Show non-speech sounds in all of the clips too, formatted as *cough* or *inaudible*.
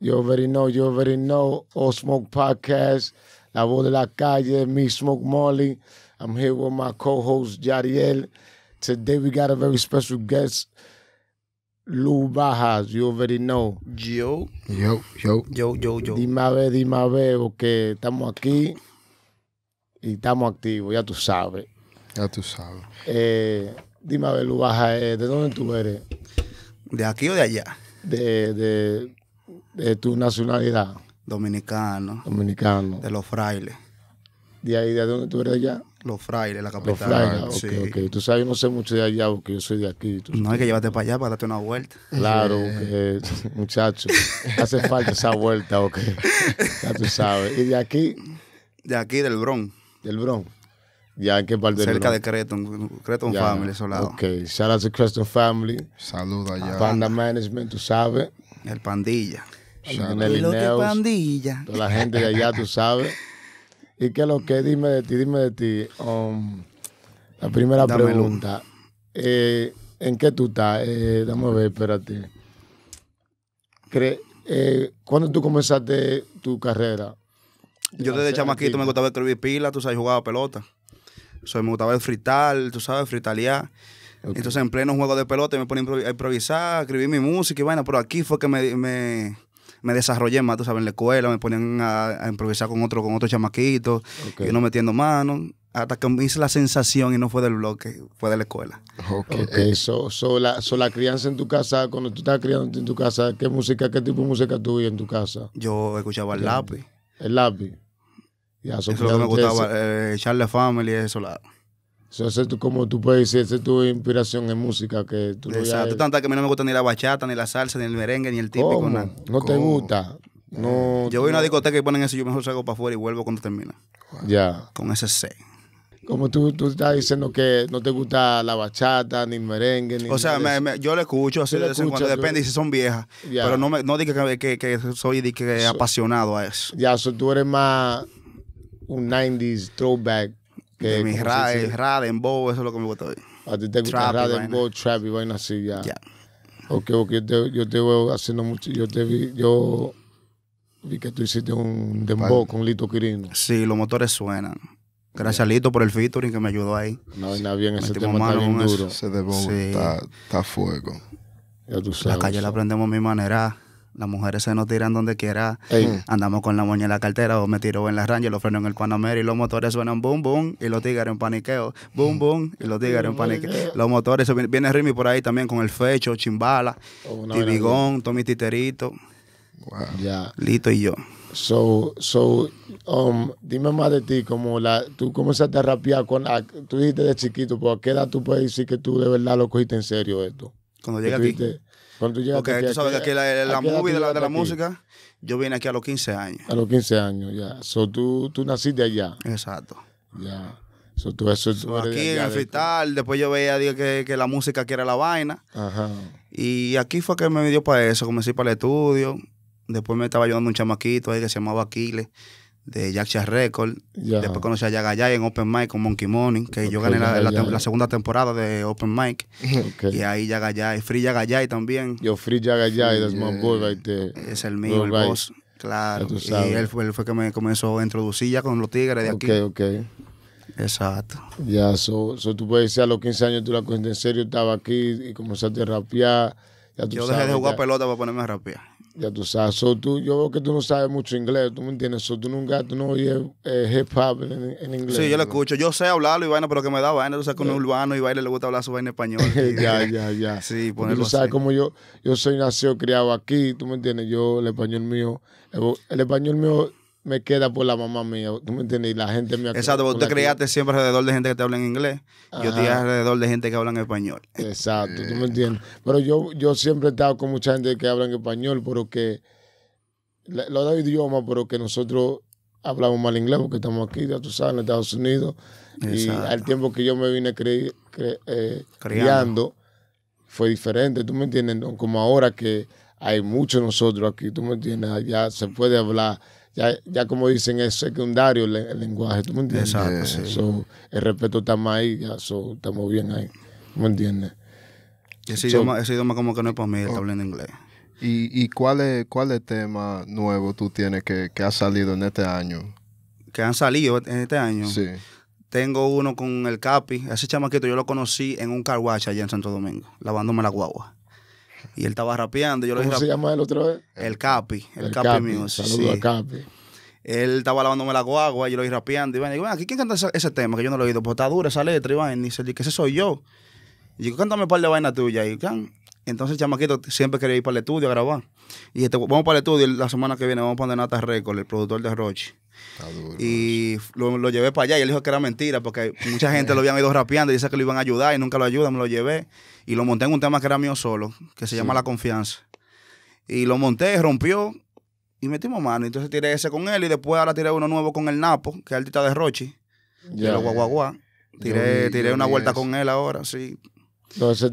You already know, you already know. All Smoke Podcast, La Voz de la Calle, me, Smoke Molly. I'm here with my co host, Yariel. Today we got a very special guest, Lou Bajas. You already know. Yo. Yo, yo. Yo, yo, yo. Dime a ver, dime a ver, porque estamos aquí y estamos activos, ya tú sabes. Ya tú sabes. Eh, dime a ver, Lou Bajas, eh, ¿de dónde tú eres? ¿De aquí o de allá? De, de de tu nacionalidad? Dominicano. Dominicano. De los frailes. ¿De ahí de dónde tú eres allá? Los frailes, la capital. Los frailes, ok, Tú sabes, yo no sé mucho de allá porque yo soy de aquí. no, hay que llevarte para allá para darte una vuelta. *laughs* Claro, muchachos, *laughs* muchacho, hace falta esa vuelta, ok. Ya tú sabes. ¿Y de aquí? De aquí, del Bron. ¿Del Bron? Ya, ¿en qué parte Cerca de Creton, Creton Family, ese lado. Ok, shout out to Creton Family. Saluda allá. Panda Management, tú sabes. El Pandilla que pandilla. Toda la gente de allá, tú sabes. *laughs* ¿Y qué es lo que? Dime de ti, dime de ti. Um, la primera pregunta. Eh, ¿En qué tú estás? Eh, a ver, espérate. Eh, ¿Cuándo tú comenzaste tu carrera? Yo desde chamaquito me gustaba escribir pila, tú sabes, jugaba pelota. O me gustaba el frital, tú sabes, fritalear. Entonces, en pleno juego de pelota, me ponía a improvisar, escribir mi música y Bueno, pero aquí fue que me me desarrollé más, tú sabes, en la escuela, me ponían a, improvisar con otro, con otro chamaquito, okay. no metiendo manos, hasta que me hice la sensación y no fue del bloque, fue de la escuela. eso, eh, so la, crianza en tu casa, cuando tú estabas criando en tu casa, ¿qué música, qué tipo de música tú y en tu casa? Yo escuchaba el lápiz. ¿El lápiz? Ya, eso, lo que me gustaba, eh, Charlie Family, eso, la... Eso es como tú puedes decir, esa es tu inspiración en música. que tú Exacto, tanto que a mí no me gusta ni la bachata, ni la salsa, ni el merengue, ni el típico. No te gusta. No, yo voy a una discoteca y ponen eso, yo mejor salgo para afuera y vuelvo cuando termina. Ya. Con ese C. Como tú, tú, estás diciendo que no te gusta la bachata, ni el merengue, ni O sea, yo le escucho así de vez en cuando, depende si son viejas. Pero no, que, soy apasionado a eso. Ya, tú eres más un 90s throwback que, de mis rades, bow, eso es lo que me gusta hoy. A ti te gusta raden bow, trap y vaina así, ya. Ya. Ok, ok, yo te, yo veo haciendo mucho, yo te vi, yo vi que tú hiciste un dembow con Lito Quirino. Sí, los motores suenan. Gracias a Lito por el featuring que me ayudó ahí. No, nada bien, ese tema está bien duro. Ese dembow está, está fuego. Ya tú sabes. La calle la aprendemos a mi manera. Las mujeres se nos tiran donde quiera. Mm. Andamos con la moña en la cartera o me tiro en la range, lo frenos en el Panamera y los motores suenan boom, boom y los tigres en paniqueo. Boom, mm. boom y los tigres en oh, paniqueo. Los motores, viene Rimi por ahí también con el fecho, chimbala, oh, tibigón, Tommy Titerito. Lito y yo. So, so, um, dime más de ti, como la, tú comenzaste a rapear con, tú dijiste de chiquito, pero ¿a qué edad tú puedes decir que tú de verdad lo cogiste en serio esto? Cuando llegué aquí. Cuando tú tú sabes que aquí la, la movie de la, música, yo vine aquí a los 15 años. A los 15 años, ya. So, tú, tú naciste allá. Exacto. Ya. So, tú, aquí en el hospital. después yo veía que, la música que era la vaina. Ajá. Y aquí fue que me dio para eso. Comencé para el estudio. Después me estaba ayudando un chamaquito ahí que se llamaba Aquiles de Jack Record. Después conocí a Yagayay en Open Mic con Monkey Morning, que yo gané la, segunda temporada de Open Mic. *laughs* Y ahí Yagayay, Free Yagayay también. Yo, Free Yagayay, that's my boy right Es el mío, el boss. Claro. Y él fue, él fue, que me comenzó a introducir ya con los tigres de aquí. Ok, ok. Exacto. Ya, so, so, tú puedes decir a los 15 años tú la cogiste en serio, estaba aquí y comenzaste a rapear. yo dejé de jugar pelota para ponerme a rapear. Ya tú sabes, yo veo que tú no sabes mucho inglés, tú me entiendes, so, tú nunca, tú no oyes eh, hip hop en, inglés. Sí, yo lo escucho, yo sé hablarlo y vaina, pero que me da vaina, tú sabes que un urbano y baile le gusta hablar su vaina en español. *laughs* ya, ya, ya. *laughs* Sí, ponerlo Tú sabes como yo, yo soy nacido, criado aquí, tú me entiendes, yo, el español mío, el español mío me queda por la mamá mía, ¿tú me entiendes? Y la gente me Exacto, vos te criaste siempre alrededor de gente que te habla en inglés, yo te alrededor de gente que habla en español. Exacto, tú me eh. entiendes. Pero yo, yo siempre he estado con mucha gente que habla en español, pero que lo da idioma, pero que nosotros hablamos mal inglés porque estamos aquí, ya tú sabes, en Estados Unidos. Y al tiempo que yo me vine cre eh, criando, fue diferente, tú me entiendes, como ahora que hay muchos nosotros aquí, tú me entiendes, allá se puede hablar ya, como dicen, es secundario el, lenguaje, ¿tú me entiendes? Exacto, eh, el respeto está más ahí, ya estamos bien ahí, me entiendes? Ese, idioma, como que no es para mí, está oh. hablando inglés. ¿Y, cuál, es, cuál es el tema nuevo tú tienes que, que ha salido en este año? Que han salido en este año. Sí. Tengo uno con el Capi. Ese chamaquito yo lo conocí en un car wash allá en Santo Domingo, lavándome la guagua. Y él estaba rapeando. Yo ¿Cómo se llama el otro vez? El Capi, el, Capi, Music. Saludos sí. a Capi. Él estaba lavándome la guagua, yo lo iba rapeando. Y bueno, aquí ¿quién canta ese, tema? Que yo no lo he oído. Pues está dura esa letra, Iván. Y dice, que ese soy yo. Y yo, cántame un par de vainas tuyas. Y can. Entonces, chamaquito, siempre quería ir para el estudio a grabar. Y dije, este, vamos para el estudio la semana que viene, vamos para Nata Record, el productor de Roche y lo, llevé para allá y él dijo que era mentira porque mucha gente lo habían ido rapeando y dice que lo iban a ayudar y nunca lo ayudan, me lo llevé y lo monté en un tema que era mío solo, que se llama La Confianza. Y lo monté, rompió y metimos mano. Entonces tiré ese con él y después ahora tiré uno nuevo con el Napo, que es artista de Rochi, y de guagua guaguaguá. Tiré, una vuelta con él ahora, sí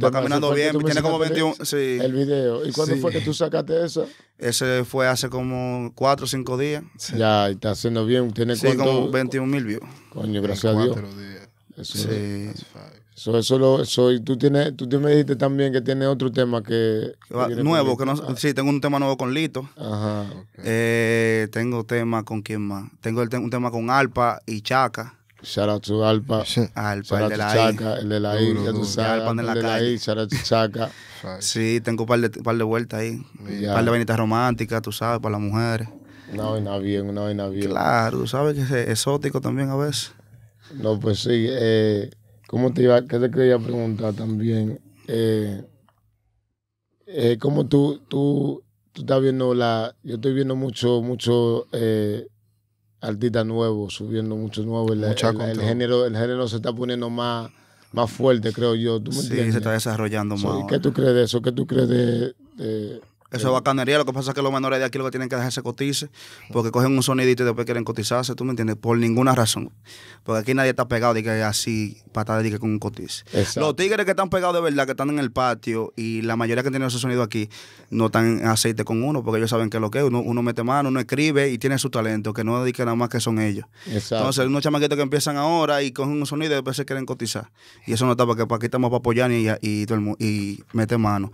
va caminando bien, tiene como 21. Sí. El video. ¿Y cuándo fue que tú sacaste eso? Ese fue hace como 4 o 5 días. Ya, y está haciendo bien. Tiene sí, como 21 mil views. Coño, gracias a Dios. Eso, sí. Eso, eso, lo, eso, y tú, tienes, tú me dijiste también que tienes otro tema que... Ah, nuevo, que no, sí, tengo un tema nuevo con Lito. Ajá. Okay. Eh, tengo tema con quién más. Tengo un tema con Alpa y Chaca. Shout out to Alpa. Alpa, el de la Chaca, el de la I, ya tú sabes. El de la I, shout Chaca. Sí, tengo un par de, par de vueltas ahí. Un par de venitas románticas, tú sabes, para las mujeres. Una vaina bien, una vaina bien. Claro, tú sabes que es exótico también a veces. No, pues sí. Eh, ¿Cómo te iba? ¿Qué te quería preguntar también? Eh, eh, ¿Cómo tú, tú, tú estás viendo la... Yo estoy viendo mucho, mucho artistas nuevos, subiendo muchos nuevos. El, género, el género se está poniendo más, más fuerte, creo yo. sí, se está desarrollando más. ¿Qué tú crees de eso? ¿Qué tú crees de, eso es eh, bacanería. Lo que pasa es que los menores de aquí lo que tienen que dejar dejarse cotice, porque cogen un sonidito y después quieren cotizarse, ¿tú me entiendes? Por ninguna razón. Porque aquí nadie está pegado de que así, Para de que con un cotice. Los tigres que están pegados de verdad, que están en el patio, y la mayoría que tienen ese sonido aquí, no están aceite con uno, porque ellos saben que es lo que es. Uno, mete mano, uno escribe y tiene su talento, que no dedique nada más que son ellos. Exacto. Entonces, unos chamaquitos que empiezan ahora y cogen un sonido y después se quieren cotizar. Y eso no está, porque aquí estamos para apoyar y, y, mano.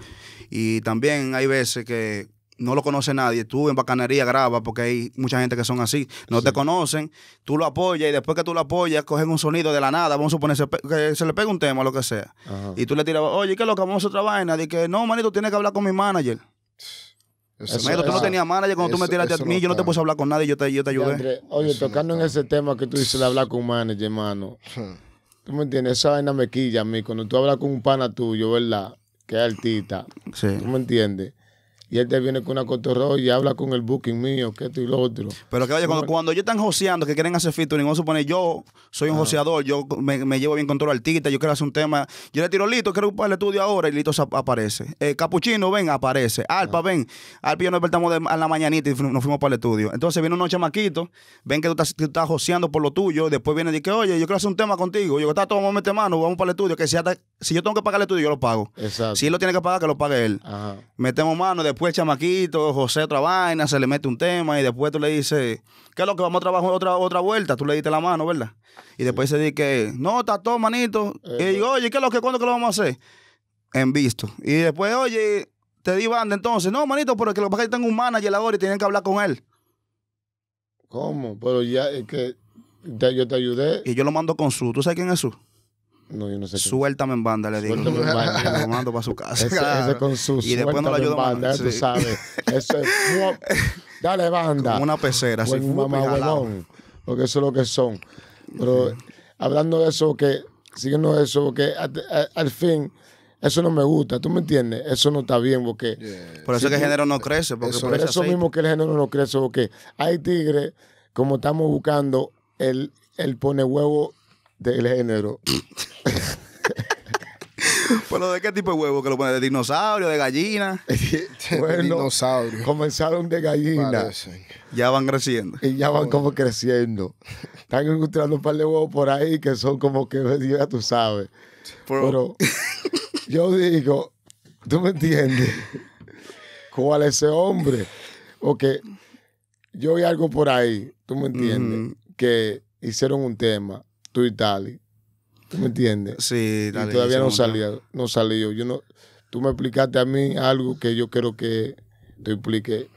Y también hay veces que no lo conoce nadie, tú en bacanería graba porque hay mucha gente que son así, no te conocen, tú lo apoyas y después que tú lo apoyas, cogen un sonido de la nada, vamos a suponer que se le pega un tema, o lo que sea, y tú le tiras, oye, ¿qué loca vamos a otra vaina? Y que no, manito, tienes que hablar con mi manager. Eso, tú no tenías manager cuando tú me tiraste a mí, yo no te puse a hablar con nadie, yo te, ayudé. oye, tocando en ese tema que tú dices de hablar con un manager, hermano. *laughs* ¿Tú me entiendes? Esa vaina me quilla a mí. Cuando tú hablas con un pana tuyo, ¿verdad? Que es artista. ¿Tú me entiendes? y él te viene con una cotorro y habla con el booking mío, que esto y lo otro. Pero que vaya, cuando, cuando ellos están joseando, que quieren hacer featuring, vamos a suponer, yo soy un joseador, yo me, llevo bien con todo el artista, yo quiero hacer un tema, yo le tiro Lito, quiero para el estudio ahora y Lito aparece. Eh, Capuchino, ven, aparece. Alpa, ah. ven. Alpa y yo nos despertamos a la mañanita y nos fuimos para el estudio. Entonces viene unos chamaquitos, ven que tú estás, joseando por lo tuyo, después viene y dice, oye, yo quiero hacer un tema contigo. Yo digo, está todo, vamos a meter mano, vamos para el estudio, que si, si yo tengo que pagar el estudio, yo lo pago. Si él lo tiene que pagar, que lo pague él. Ajá. Metemos mano, después después el chamaquito, José otra vaina, se le mete un tema y después tú le dices, ¿qué es lo que vamos a trabajar otra, otra vuelta? Tú le diste la mano, ¿verdad? Y después se dice que, no, está todo, manito. Y digo, oye, ¿qué es lo que, cuándo que lo vamos a hacer? En visto. Y después, oye, te di banda entonces. No, manito, pero que lo que pasa es que tengo un manager ahora y tienen que hablar con él. ¿Cómo? Pero ya es que yo te ayudé. Y yo lo mando con su. ¿Tú sabes quién es su? Suéltame en banda, le digo. Suéltame en banda. Lo *laughs* mando para su casa. con Y después no lo ayudo en banda, *laughs* dale banda. Como una pecera. así un mamá, porque eso es lo que son. Pero hablando de eso, que siguiendo eso, que al fin eso no me gusta, ¿tú me entiendes? Eso no está bien porque... Por eso es que el género no crece. por eso mismo que el género no crece, porque hay tigres, como estamos buscando, el, el pone huevo del género. ¿Pero de qué tipo de huevo? ¿Que lo ponen de dinosaurio, de gallina? *laughs* bueno, dinosaurio. comenzaron de gallina. Ya van creciendo. Y ya van como creciendo. Están encontrando un par de huevos por ahí que son como que, ya tú sabes. Pero, *laughs* yo digo, ¿tú me entiendes? ¿Cuál es ese hombre? Porque yo vi algo por ahí, ¿tú me entiendes? Que hicieron un tema tú y Dali, ¿Tú me entiendes? Sí, dale, todavía no salía, no salió. Yo no, tú me explicaste a mí algo que yo creo que te explique.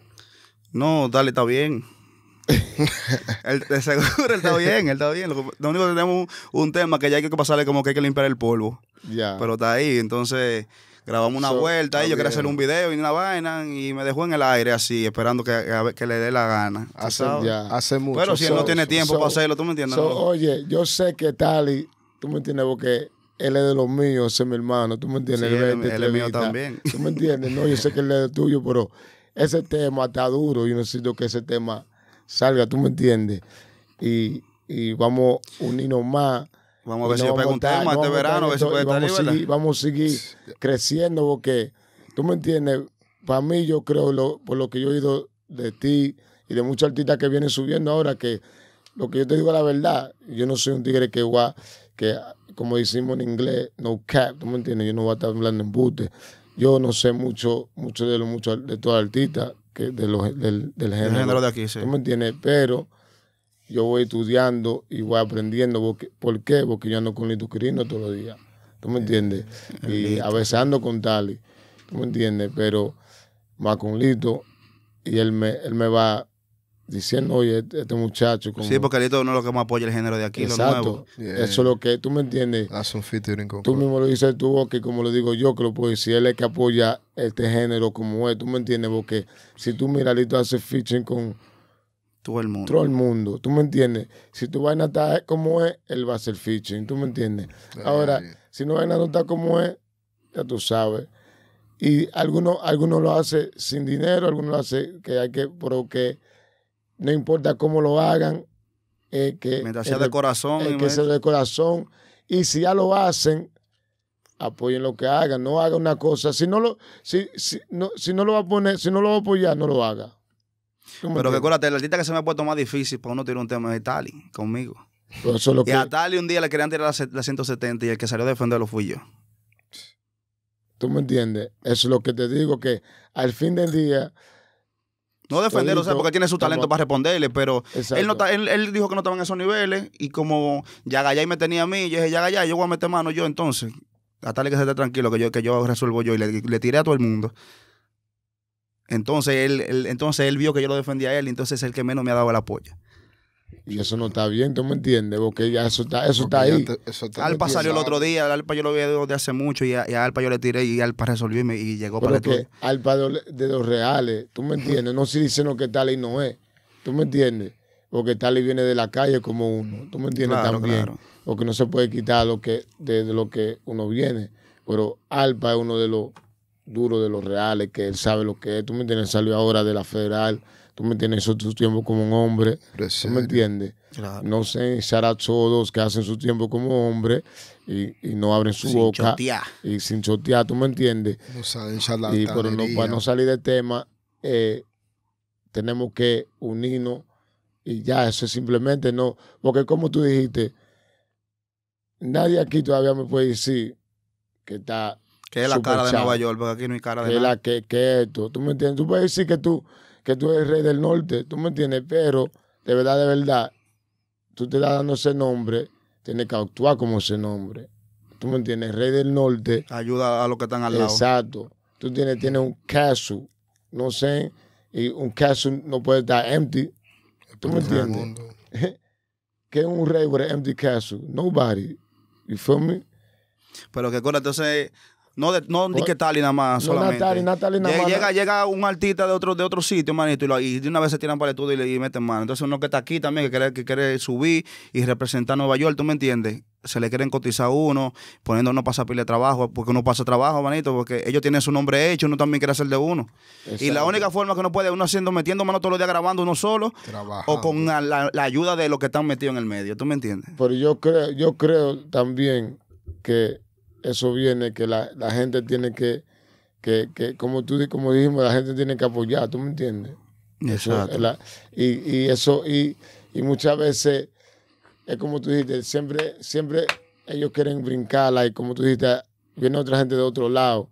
No, dale, está bien. el, *laughs* de seguro, él está bien, está bien. Lo, único que tenemos un, un tema que ya hay que pasarle como que hay que limpiar el polvo. Ya. Pero está ahí, entonces grabamos una vuelta y yo quería hacer un video y una vaina y me dejó en el aire así, esperando que, que, le dé la gana. Hace, ya, hace mucho. Pero si él no tiene tiempo para hacerlo, ¿tú me entiendes? oye, yo sé que Tali, tú me entiendes, porque él es de los míos, es mi hermano, tú me entiendes. Sí, él, él es mío también. Tú me entiendes, no, yo sé que él es de tuyo, pero ese tema está duro, yo necesito que ese tema salga, tú me entiendes. Y, y vamos unirnos más. Vamos a ver si yo pego este verano, vamos, a seguir creciendo porque, tú me entiendes, para mí yo creo, lo, por lo que yo he oído de ti y de muchos artistas que vienen subiendo ahora, que lo que yo te digo la verdad, yo no soy un tigre que va, que como decimos en inglés, no cap, tú me entiendes, yo no voy a estar hablando en bute. Yo no sé mucho, mucho de lo mucho de todos artistas que de los del, del género. de aquí, sí. ¿Tú me entiendes? Pero yo voy estudiando y voy aprendiendo. Porque, ¿Por qué? Porque yo ando con Lito Quirino todos los días. ¿Tú me entiendes? Eh, y a veces ando con Tali. ¿Tú me entiendes? Pero más con Lito y él me, va diciendo, oye, este, este muchacho. Sí, porque Lito no es lo que más apoya el género de aquí, Exacto. Eso es lo que, tú me entiendes. un con. Tú mismo lo dices tú, que como lo digo yo, que lo puedo decir, él es que apoya este género como es, tú me entiendes, porque si tú miras, Lito hace featuring con todo el mundo. Todo el mundo, tú me entiendes. Si tu vaina está como es, él va a hacer fiching. tú me entiendes. Ahora, si no vaina no está como es, ya tú sabes. Y algunos algunos lo hace sin dinero, algunos lo hace que hay que, pero que no importa cómo lo hagan, eh, que... sea de corazón. que sea de corazón. Y si ya lo hacen, apoyen lo que hagan, no haga una cosa. Si no lo, si, si, no, si no lo va a poner, si no lo va a apoyar, no lo haga. Pero que acuérdate, la artista que se me ha puesto más difícil para uno tirar un tema de Tali conmigo. y que... a Tali un día le querían tirar la, 170 y el que salió a defenderlo fui yo. ¿Tú me entiendes? es lo que te digo, que al fin del día... No defenderlo, o sea, porque tiene su talento para responderle, pero él, no él, dijo que no estaba en esos niveles y como ya Yagayay me tenía a mí, yo dije, Yagayay, yo voy a meter mano yo entonces. A Tali que se esté tranquilo, que yo, que yo resuelvo yo y le tiré a todo el mundo. Entonces él, entonces él vio que yo lo defendía a él, entonces es el que menos me ha dado el apoyo. Y eso no está bien, ¿tú me entiendes? Porque ya eso está, eso está ahí. Alpa salió el otro día, Alpa yo lo vi de hace mucho y a, Alpa yo le tiré y Alpa resolvió y, llegó para todo. Porque Alpa de, de, los reales, ¿tú me entiendes? No se dice lo que tal y no es, ¿tú me entiendes? Porque tal y viene de la calle como uno, ¿tú me entiendes también? Porque no se puede quitar lo que, de lo que uno viene. Pero Alpa es uno de los duro de los reales, que él sabe lo que es. Tú me entiendes, salió ahora de la federal. Tú me entiendes, su tiempo como un hombre. ¿Tú me entiendes? No sé, a todos que hacen su tiempo como hombre y, no abren su boca. Y sin chotear, ¿tú me entiendes? No saben y, Pero para no salir del tema, eh, tenemos que unirnos y ya, eso es simplemente no. Porque como tú dijiste, nadie aquí todavía me puede decir que está que es la cara de Nueva York, porque aquí no hay cara de que nada. que, que esto, tú me entiendes. Tú puedes decir que tú, que tú eres rey del norte, tú me entiendes, pero de verdad, de verdad, tú te estás dando ese nombre, tienes que actuar como ese nombre. Tú me entiendes, rey del norte. Ayuda a los que están al lado. Exacto. Tú tienes, un caso, no sé, y un caso no puede estar empty. ¿Tú me entiendes? *laughs* ¿Qué es un rey por el empty caso Nobody. You feel me? Pero que cosa, entonces no, no ni pues, que tal y nada más, no solamente. nada llega, más. Llega, un artista de otro, de otro sitio, manito, y, de una vez se tiran para el estudio y, le, meten mano. Entonces uno que está aquí también, que quiere, que quiere subir y representar a Nueva York, ¿tú me entiendes? Se le quieren cotizar a uno, poniendo uno pasa pile de trabajo, porque uno pasa trabajo, manito, porque ellos tienen su nombre hecho, uno también quiere hacer de uno. Y la única forma que uno puede, uno haciendo, metiendo mano todos los días grabando uno solo, o con la, la, ayuda de los que están metidos en el medio, ¿tú me entiendes? Pero yo creo, yo creo también que eso viene, que la, la gente tiene que, que, como tú como dijimos, la gente tiene que apoyar, ¿tú me entiendes? Exacto. y, y, eso, y, y, muchas veces, es como tú dijiste, siempre, siempre ellos quieren brincarla y como tú dijiste, viene otra gente de otro lado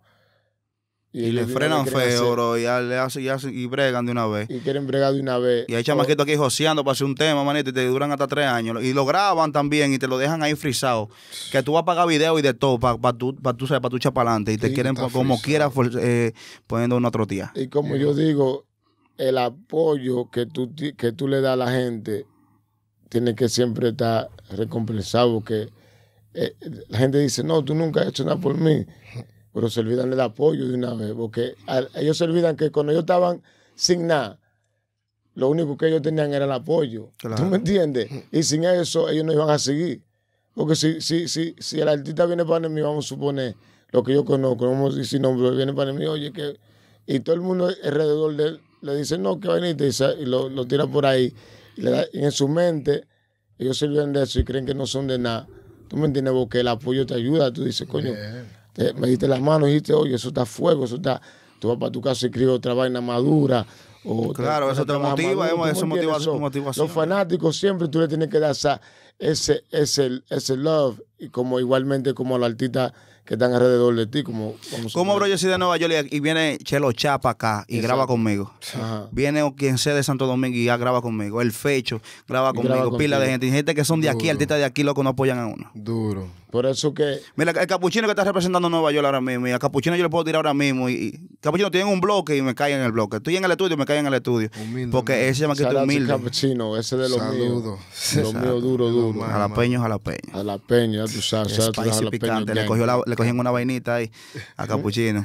y, le frenan feo, bro. Y, le hacen, y, bregan de una vez. Y quieren bregar de una vez. Y hay chamaquitos aquí joseando para hacer un tema, manito, y te duran hasta tres años. Y lo graban también y te lo dejan ahí frisado. Que tú vas a pagar video y de todo para tu tú, para tú, adelante. Y te quieren como quieras eh, poniendo una trotía. Y como yo digo, el apoyo que tú, que tú le das a la gente tiene que siempre estar recompensado. Porque eh, la gente dice, no, tú nunca has hecho nada por mí pero se olvidan del apoyo de una vez, porque ellos se olvidan que cuando ellos estaban sin nada, lo único que ellos tenían era el apoyo. ¿Tú me entiendes? Mm. Y sin eso ellos no iban a seguir. Porque si, si, si, si el artista viene para mí, vamos a suponer lo que yo conozco, vamos a decir nombre, viene para mí, oye, que. Y todo el mundo alrededor de él le dice, no, que vainita, y, lo, tira por ahí. en su mente, ellos se olvidan de eso y creen que no son de nada. ¿Tú me entiendes? Porque el apoyo te ayuda. Tú dices, coño, eh, me diste las manos y dijiste, oye, eso está fuego, eso está, tú vas para tu casa y escribes otra vaina madura. claro, eso te motiva, eso motiva motivación. Los fanáticos siempre tú le tienes que dar esa, ese, ese, ese love, y como igualmente como a los artistas que están alrededor de ti. Como, ¿Cómo, bro? Yo soy de Nueva York y viene Chelo Chapa acá y graba conmigo. viene Viene quien sea de Santo Domingo y ya graba conmigo. El Fecho graba conmigo. pila de gente. gente que son de aquí, artistas de aquí, loco, no apoyan a uno. Duro. Por eso que. Mira, el capuchino que está representando Nueva York ahora mismo, y a capuchino yo le puedo tirar ahora mismo. Y, capuchino tiene un bloque y me cae en el bloque. Estoy en el estudio y me cae en el estudio. porque ese se llama que estoy humilde. capuchino, ese de los Saludos. Los míos duro, duro. Jalapeño, jalapeño. Jalapeño, a tú sabes. a jalapeño picante. Le cogió, le cogió una vainita ahí a *laughs* capuchino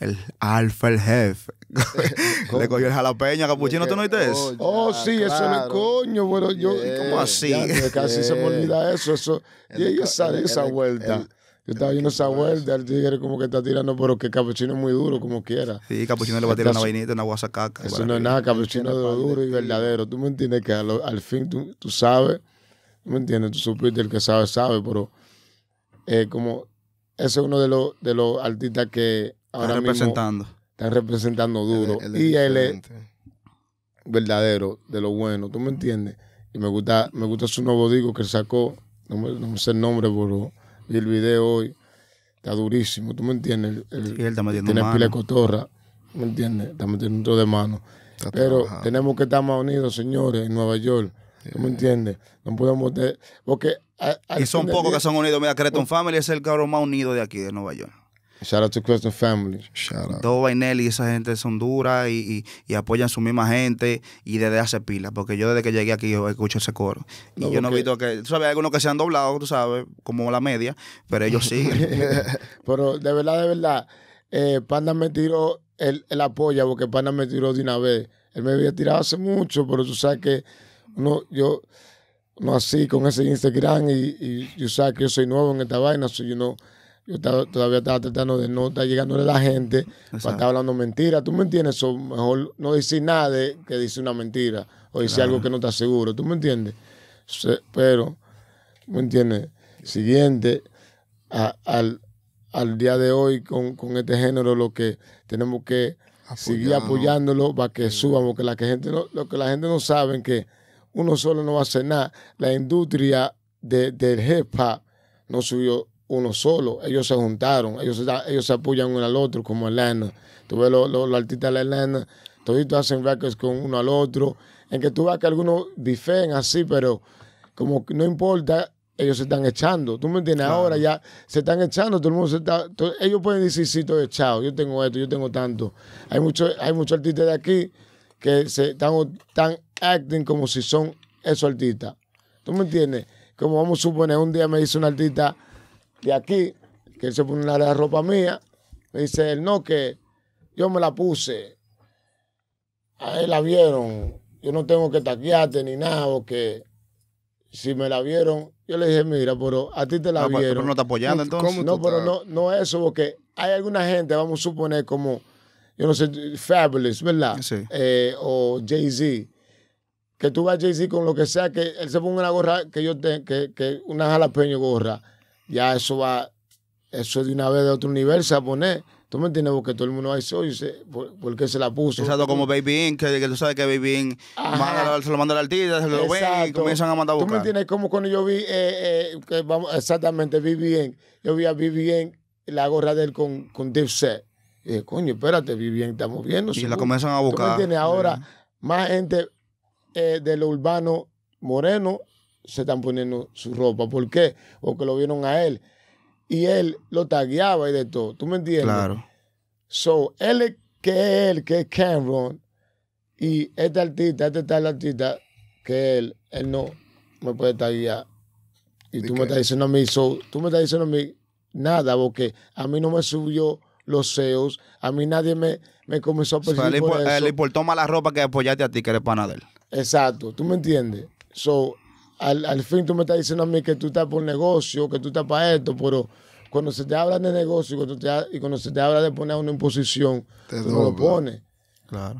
el alfa, el jefe. *laughs* Le cogió el jalapeño a Capuchino, ¿tú no oíste eso? Oh, ah, sí, eso es el coño, pero yo... ¿Cómo así? casi *laughs* se me olvida eso, eso. y ella sale esa vuelta. yo estaba viendo esa vuelta, el tigre como que está tirando, pero que Capuchino es muy duro, como quiera. Sí, Capuchino le va a tirar una vainita, una guasacaca. Eso no es nada, Capuchino es duro y verdadero. Tú me entiendes que al, fin tú, sabes, tú me entiendes, tú supiste, el que sabe, sabe, pero eh, como ese es uno de los, de los artistas que están representando. están representando duro. y él es verdadero, de lo bueno, ¿tú me entiendes? Y me gusta, me gusta su nuevo digo que sacó, no, sé el nombre, pero el video hoy está durísimo, ¿tú me entiendes? tiene pile cotorra, ¿me entiendes? Está metiendo de mano. pero tenemos que estar más unidos, señores, en Nueva York. ¿Tú me entiendes? No podemos... Porque... y son pocos que son unidos. Mira, Creton oh. Family es el cabrón más unido de aquí, de Nueva York. Shout out to Christian Family. Shout out. Todo Bainelli y esa gente son duras y, apoyan a su misma gente y desde hace pila. Porque yo desde que llegué aquí yo escucho ese coro. Y yo no he visto que. Tú sabes, hay algunos que se han doblado, tú sabes, como la media, pero ellos sí. *laughs* *laughs* pero de verdad, de verdad, eh, Panda me tiró el, el porque Panda me tiró de una vez. Él me había tirado hace mucho, pero tú sabes que no, yo no así con ese Instagram y, y yo sabes que yo soy nuevo en esta vaina, soy yo no. Yo todavía estaba tratando de no estar llegándole a la gente para estar hablando mentiras. ¿Tú me entiendes? mejor no decir nada que dice una mentira o dice algo que no está seguro. ¿Tú me entiendes? pero, ¿me entiendes? Siguiente, al, día de hoy con, este género, lo que tenemos que seguir apoyándolo para que subamos, que la gente no, lo que la gente no sabe que uno solo no va a hacer nada. La industria del hip no subió uno solo. Ellos se juntaron, ellos, ellos se apoyan uno al otro, como elena Tú ves los, artistas de elena todos hacen records con uno al otro. En que tú vas que algunos difen así, pero como no importa, ellos se están echando. ¿Tú me entiendes? Ahora ya se están echando, todo el mundo se está. ellos pueden decir, sí, estoy echado, yo tengo esto, yo tengo tanto. Hay muchos hay mucho artistas de aquí que se están, están acting como si son esos artistas. ¿Tú me entiendes? Como vamos a suponer, un día me dice un artista de aquí, que él se pone una la ropa mía, me dice él, no, que yo me la puse, a él la vieron, yo no tengo que taquearte ni nada, porque si me la vieron, yo le dije, mira, pero a ti te la ah, vieron. Pero no está apoyando entonces. No, pero no, no eso, porque hay alguna gente, vamos a suponer como, yo no sé, Fabulous, ¿verdad? Sí. Eh, o Jay-Z. Que tú vas Jay-Z con lo que sea, que él se ponga una gorra que yo tengo que, que una jalapeño gorra ya eso va, eso de una vez de otro universo a poner. ¿Tú me entiendes? Porque todo el mundo dice, oye, ¿por, ¿por qué se la puso? Exacto, como Baby In, que, tú sabes que Baby In se lo manda la artista, se lo ven y comienzan a mandar a buscar. ¿Tú me entiendes? Como cuando yo vi, eh, eh, que vamos, exactamente, Baby In, yo vi a Baby In, la gorra de él con, con Set. Y dije, coño, espérate, Baby In estamos viendo. Y la comienzan a buscar. ¿Tú me entiendes? Ahora, más gente eh, de lo urbano moreno se están poniendo su ropa. ¿Por qué? Porque lo vieron a él. Y él lo tagueaba y de todo. ¿Tú me entiendes? Claro. So, él que es él, que es Cameron, y este artista, este tal artista, que él, él no me puede taguear. Y tú me estás diciendo a mí, so, tú me estás diciendo a mí nada, porque a mí no me subió los CEOs, a mí nadie me, me comenzó a perseguir. O le, importó más la ropa que apoyaste a ti, que eres panadero Exacto, tú me entiendes. So, al, fin tú me estás diciendo a mí que tú estás por negocio, que tú estás para esto, pero cuando se te habla de negocio y cuando se te habla de poner una imposición, te no lo pones.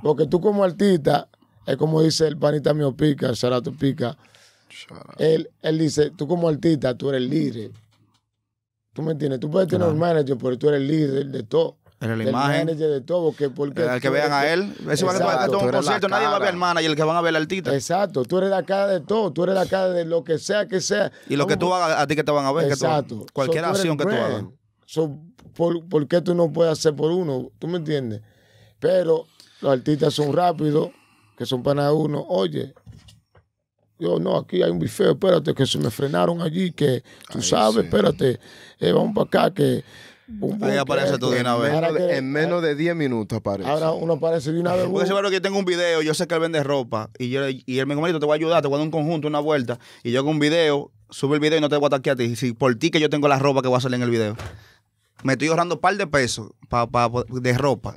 Porque tú como artista, es como dice el panita mío Pica, charato Pica, él, él dice, tú como artista, tú eres líder. ¿Tú me entiendes? Tú puedes tener un manager, pero tú eres líder de todo en la de todo. Que porque el eh, que vean a él. Eso a todo concierto. Nadie va a ver hermana y el que van a ver al artista. Exacto. Tú eres la cara de todo. Tú eres la cara de lo que sea que sea. Y lo que tú hagas, a ti que te van a ver. cualquier acción que tú hagas. por, qué tú no puedes hacer por uno? ¿Tú me entiendes? Pero los artistas son rápidos, que son para uno. Oye, yo, no, aquí hay un bifeo, espérate, que se me frenaron allí, que tú sabes, espérate, eh, vamos para acá, que Ahí aparece todo de una vez. en menos de 10 minutos aparece. Ahora uno aparece de una vez. Porque seguro que yo tengo un video, yo sé que él vende ropa y, yo, y él me dijo, te voy a ayudar, te voy a dar un conjunto, una vuelta. Y yo hago un video, subo el video y no te voy a ataquear a ti. Si por ti que yo tengo la ropa que voy a salir en el video me estoy ahorrando un par de pesos pa, de ropa.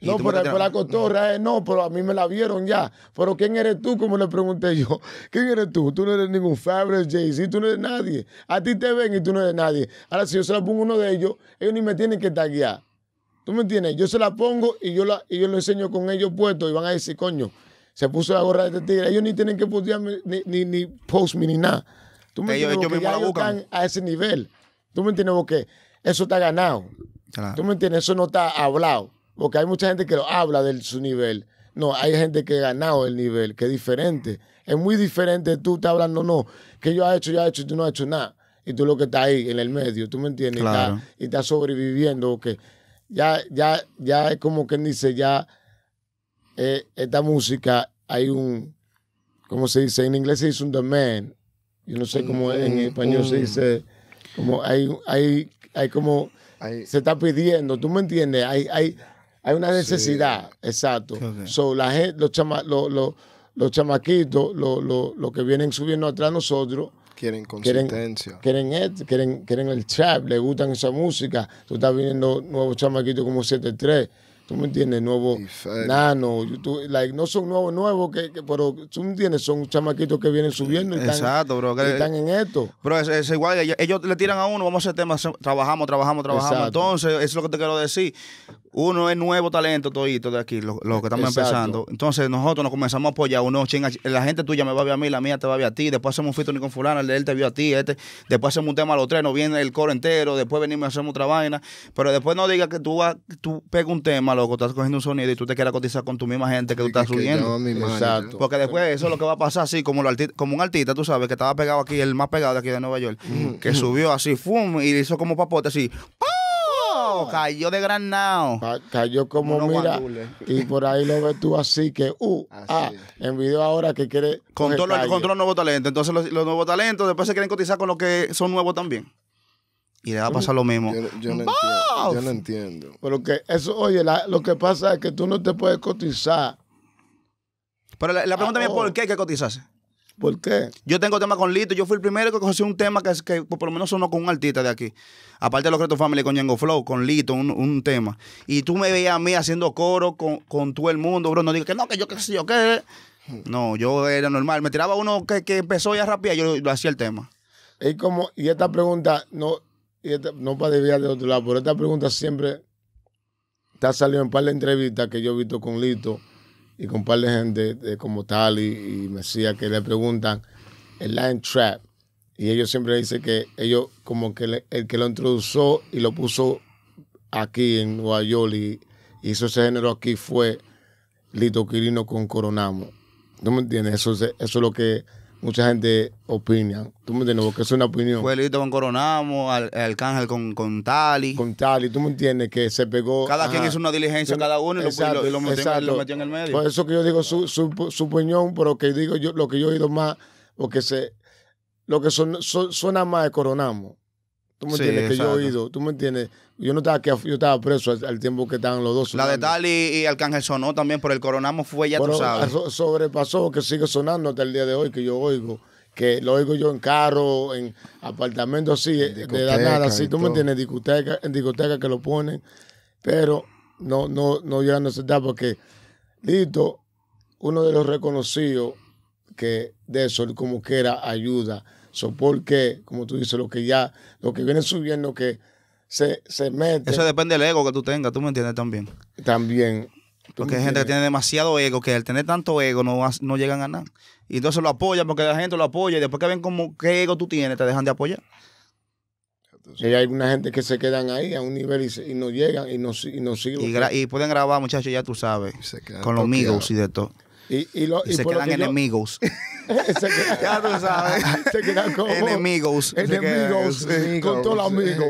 No, pero, la eh, no, pero a mí me la vieron ya. Pero ¿quién eres tú? Como le pregunté yo. ¿Quién eres tú? Tú no eres ningún Fabric, jay tú no eres nadie. A ti te ven y tú no eres nadie. Ahora, si yo se la pongo uno de ellos, ellos ni me tienen que taguear. ¿Tú me entiendes? Yo se la pongo y yo, la, y yo lo enseño con ellos puestos y van a decir, coño, se puso la gorra de este tigre. Ellos ni tienen que postearme, ni, ni, ni nada. ¿Tú me entiendes? Ellos, a ese nivel. ¿Tú me entiendes? qué? eso está ganado. ¿Tú me entiendes? Eso no está hablado. Porque hay mucha gente que lo habla de su nivel. No, hay gente que ha ganado el nivel, que es diferente. Es muy diferente tú estás hablando, no, que yo ha hecho, yo ha hecho, y tú no has hecho nada. Y tú lo que estás ahí, en el medio, ¿tú me entiendes? Y estás está sobreviviendo, que ya, ya, ya es como quien dice, ya eh, esta música hay un, ¿cómo se dice? En inglés se dice un demand. Yo no sé cómo en mm, español se mm. dice, como hay, hay hay como, se está pidiendo, ¿tú me entiendes? Hay, hay, hay una necesidad, exacto. la gente, los, chama, los chamaquitos, los lo, que vienen subiendo atrás de nosotros, quieren consistencia. Quieren, quieren, quieren, el chat le gustan esa música. Tú estás viendo nuevos chamaquitos como 7-3 ¿Tú me entiendes? Nuevo Nano, YouTube, no son nuevos, nuevos, que, pero tú me entiendes, son chamaquitos que vienen subiendo y están, que, están en esto. Pero es, igual, ellos, le tiran a uno, vamos a hacer temas, trabajamos, trabajamos, trabajamos. Entonces, eso es lo que te quiero decir uno es nuevo talento todito de aquí, lo, que estamos empezando. Entonces nosotros nos comenzamos a apoyar, uno chinga, la gente tuya me va a ver a mí, la mía te va a ver a ti, después hacemos un fito con fulano, el de él te vio a ti, este, después hacemos un tema a los tres, nos viene el coro entero, después venimos a hacer otra vaina, pero después no digas que tú vas, tú pegas un tema, loco, estás cogiendo un sonido y tú te quieras cotizar con tu misma gente que tú estás subiendo. Exacto. Porque después eso es lo que va a pasar así, como, un artista, tú sabes, que estaba pegado aquí, el más pegado de aquí de Nueva York, que subió así, fum, y hizo como papote así, ¡pum! cayó de granado cayó como, mira. Y por ahí lo ves tú así que, uh, ah, en ahora que quiere. Con todos los, nuevos talentos. Entonces los, nuevos talentos después se quieren cotizar con los que son nuevos también. Y le va a pasar lo mismo. Yo, no, entiendo, yo Pero que eso, oye, lo que pasa es que tú no te puedes cotizar. Pero la, pregunta es: ah, ¿por oh. qué hay que cotizarse? ¿Por qué? Yo tengo tema con Lito. Yo fui el primero que conocí un tema que, pues, por lo menos sonó con un artista de aquí. Aparte de los Reto Family con Yango Flow, con Lito, un, tema. Y tú me veías a mí haciendo coro con, todo el mundo, bro. No digo que no, que yo qué sé yo qué. No, yo era normal. Me tiraba uno que, empezó ya rápido yo lo hacía el tema. Y como, y esta pregunta, no, y esta, no para desviar de otro lado, pero esta pregunta siempre te ha salido en par de entrevistas que yo he visto con Lito y con un par de gente de, como tal y, Mesías que le preguntan el Lion Trap. Y ellos siempre dicen que ellos, como que el que lo introdujo y lo puso aquí en Nueva y hizo ese género aquí fue Lito Quirino con Coronamo. ¿No me entiendes? Eso, eso es lo que mucha gente opina. ¿Tú me entiendes? Porque es una opinión. Fue elito con Coronamos, al, Arcángel con, con Tali. Con Tali, tú me entiendes que se pegó. Cada quien hizo una diligencia, cada uno, y, lo, lo, metió, en el medio. Por eso que yo digo su, su, su opinión, pero que digo yo, lo que yo he oído más, porque se, lo que son, suena más es Coronamos. ¿Tú me entiendes? que yo he oído ¿tú me entiendes? Yo no estaba yo estaba preso al, tiempo que estaban los dos. La de Tali y, Arcángel sonó también por el coronamos fue, ya tú sabes. sobrepasó, que sigue sonando hasta el día de hoy, que yo oigo. Que lo oigo yo en carro, en apartamento así, eh, de la nada, así, tú me entiendes, discoteca, en discoteca que lo ponen, pero no, no, no ya a esa porque porque Listo. uno de los reconocidos que de eso, como que era ayuda eso porque, como tú dices, lo que ya, lo que viene subiendo, que se, mete. Eso depende del ego que tú tengas, tú me entiendes también. También. Porque hay gente que tiene demasiado ego, que al tener tanto ego no, no llegan a nada. Y entonces lo apoya porque la gente lo apoya y después que ven como qué ego tú tienes, te dejan de apoyar. hay alguna gente que se quedan ahí a un nivel y, no llegan y no, y siguen. Y, y, pueden grabar, muchachos, ya tú sabes, con los amigos y de todo. Y, y, lo, y, y se quedan que enemigos. Yo... *laughs* se quedan, *laughs* ya tú sabes. *laughs* se quedan como. Enemigos. Enemigos. Con todos los amigos.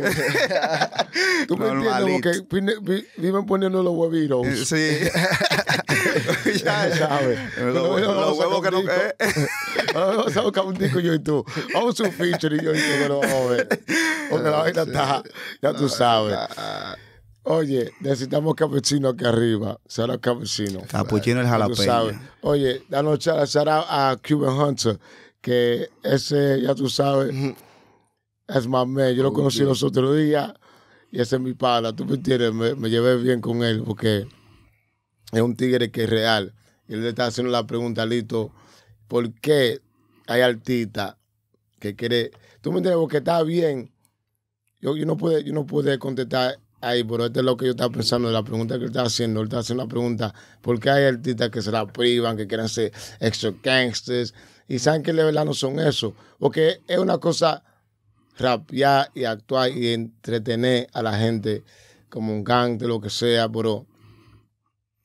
tú me entiendes, porque viven poniendo los huevitos. Eh, sí. ya sabes. Los, los huevos que no caen. Vamos a buscar un disco yo y tú. Vamos a un feature y yo y tú, pero vamos a ver. Porque la ah, vaina está. Ya tú ah, sabes. Ah, Oye, necesitamos capuchino aquí arriba. Será capuchino. Capuchino el jalapeño. Oye, danos shout a Cuban Hunter, que ese, ya tú sabes, es más man. Yo lo conocí los otros días y ese es mi pala. Tú me entiendes, me, llevé bien con él porque es un tigre que es real. Y él le está haciendo la pregunta, Lito, ¿por qué hay artistas que quiere... Tú me entiendes, porque está bien. Yo, no pude, yo no pude contestar Ahí, pero esto es lo que yo estaba pensando de la pregunta que él estaba haciendo. Él estaba haciendo una pregunta: ¿por qué hay artistas que se la privan, que quieren ser extra gangsters? Y saben que de verdad no son eso. Porque es una cosa rapear y actuar y entretener a la gente como un gangster, lo que sea, pero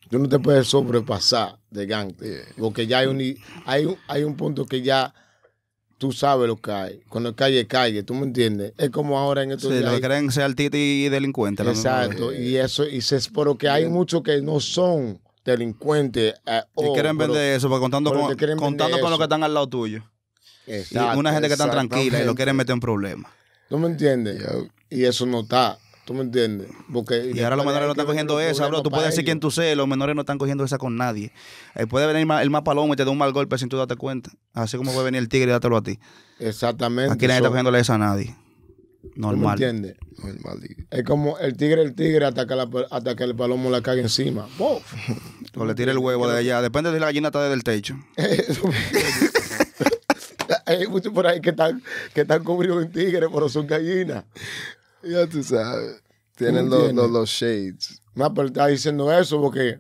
tú no te puedes sobrepasar de gante. Porque ya hay un, hay hay un punto que ya tú sabes lo que hay. Cuando calle, calle, ¿tú me entiendes? Es como ahora en estos sí, días. Lo que creen ser y delincuente. Exacto, y eso, y por lo que hay muchos que no son delincuentes. Eh, y oh, quieren vender eso, contando, con, contando con los que están al lado tuyo. Exacto, y una gente que está tranquila y lo quieren meter en problemas. ¿Tú me entiendes? Y eso no está. ¿Tú me entiendes? y ahora los menores no están cogiendo esa bro. Tú puedes decir quien tú seas, los menores no están cogiendo esa con nadie. Eh, puede venir el más palomo y te da un mal golpe sin tú darte cuenta. Así como puede venir el tigre y dártelo a ti. Exactamente. Aquí nadie está cogiéndole esa a nadie. Normal. ¿Tú me entiendes? Es como el tigre, el tigre, hasta que, la, el palomo la cague encima. *laughs* O le tira el huevo de allá. Depende de si la gallina está desde el techo. *laughs* Hay muchos por ahí que están, que están cubridos en tigre pero son gallinas. Ya tú sabes. Tienen los, shades. más pero está diciendo eso porque.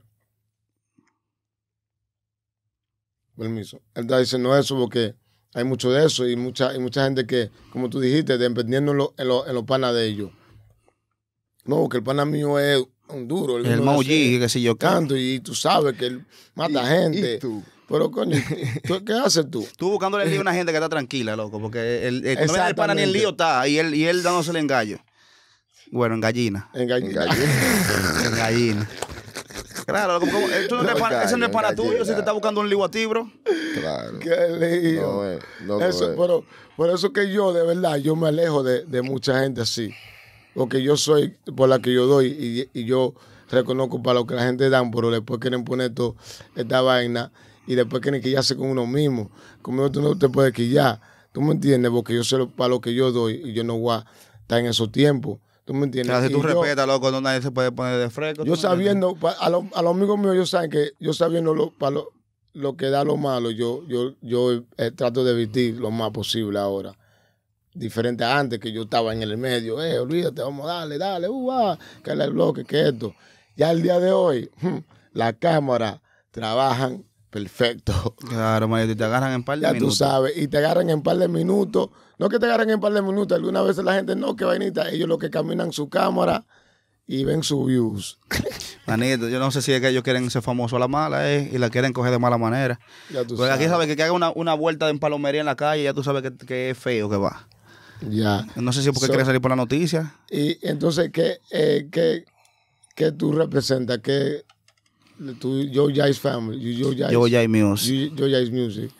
Permiso. Él está diciendo eso porque hay mucho de eso y mucha, y mucha gente que, como tú dijiste, dependiendo en los lo, panas de ellos. No, porque el pana mío es un duro. El, el que si yo canto y tú sabes que él mata gente. tú. Pero coño, ¿qué haces tú? *laughs* Tú buscándole el lío a una gente que está tranquila, loco, porque el, el, no el para ni el lío está y él, y él dándosele el gallo. Bueno, en gallina. En gallina. En gallina. Claro, loco, no para, eso no es para tuyo si te está buscando un lío a ti, bro. Claro. Qué lío. No eh, no eso, eh. pero, por eso que yo, de verdad, yo me alejo de, de, mucha gente así. Porque yo soy por la que yo doy y, y yo reconozco para lo que la gente dan, pero después quieren poner esta vaina y después quieren quillarse con uno mismo. Conmigo tú no te puedes quillar. ¿Tú me entiendes? Porque yo sé lo, para lo que yo doy y yo no voy a estar en esos tiempos. ¿Tú me entiendes? si tú respetas, loco, no nadie se puede poner de fresco. Yo sabiendo, a, los amigos míos, yo saben que yo sabiendo lo, para lo, que da lo malo, yo, yo, yo eh, trato de vestir lo más posible ahora diferente a antes, que yo estaba en el medio, eh, olvídate, vamos, dale, dale, uh, que ah, que el bloque, que esto. Ya el día de hoy, Las *laughs* cámaras trabajan Perfecto. Claro, y te agarran en par de minutos. Ya tú sabes, y te agarran en par de minutos. No que te agarren en par de minutos, algunas veces la gente, no, que vainita, ellos lo que caminan su cámara y ven sus views. *laughs* Manito, yo no sé si es que ellos quieren ser famosos a la mala eh, y la quieren coger de mala manera. Ya aquí sabes que, que haga una, vuelta de empalomería en la calle, ya tú sabes que, es feo que va. Ya. No sé si es porque quiere salir por la noticia. Y entonces, ¿qué, eh, qué tú representas? ¿Qué tú, Yo Jai's Family, Yo Jai's, Yo Music. Yo, Yo Jai's Music.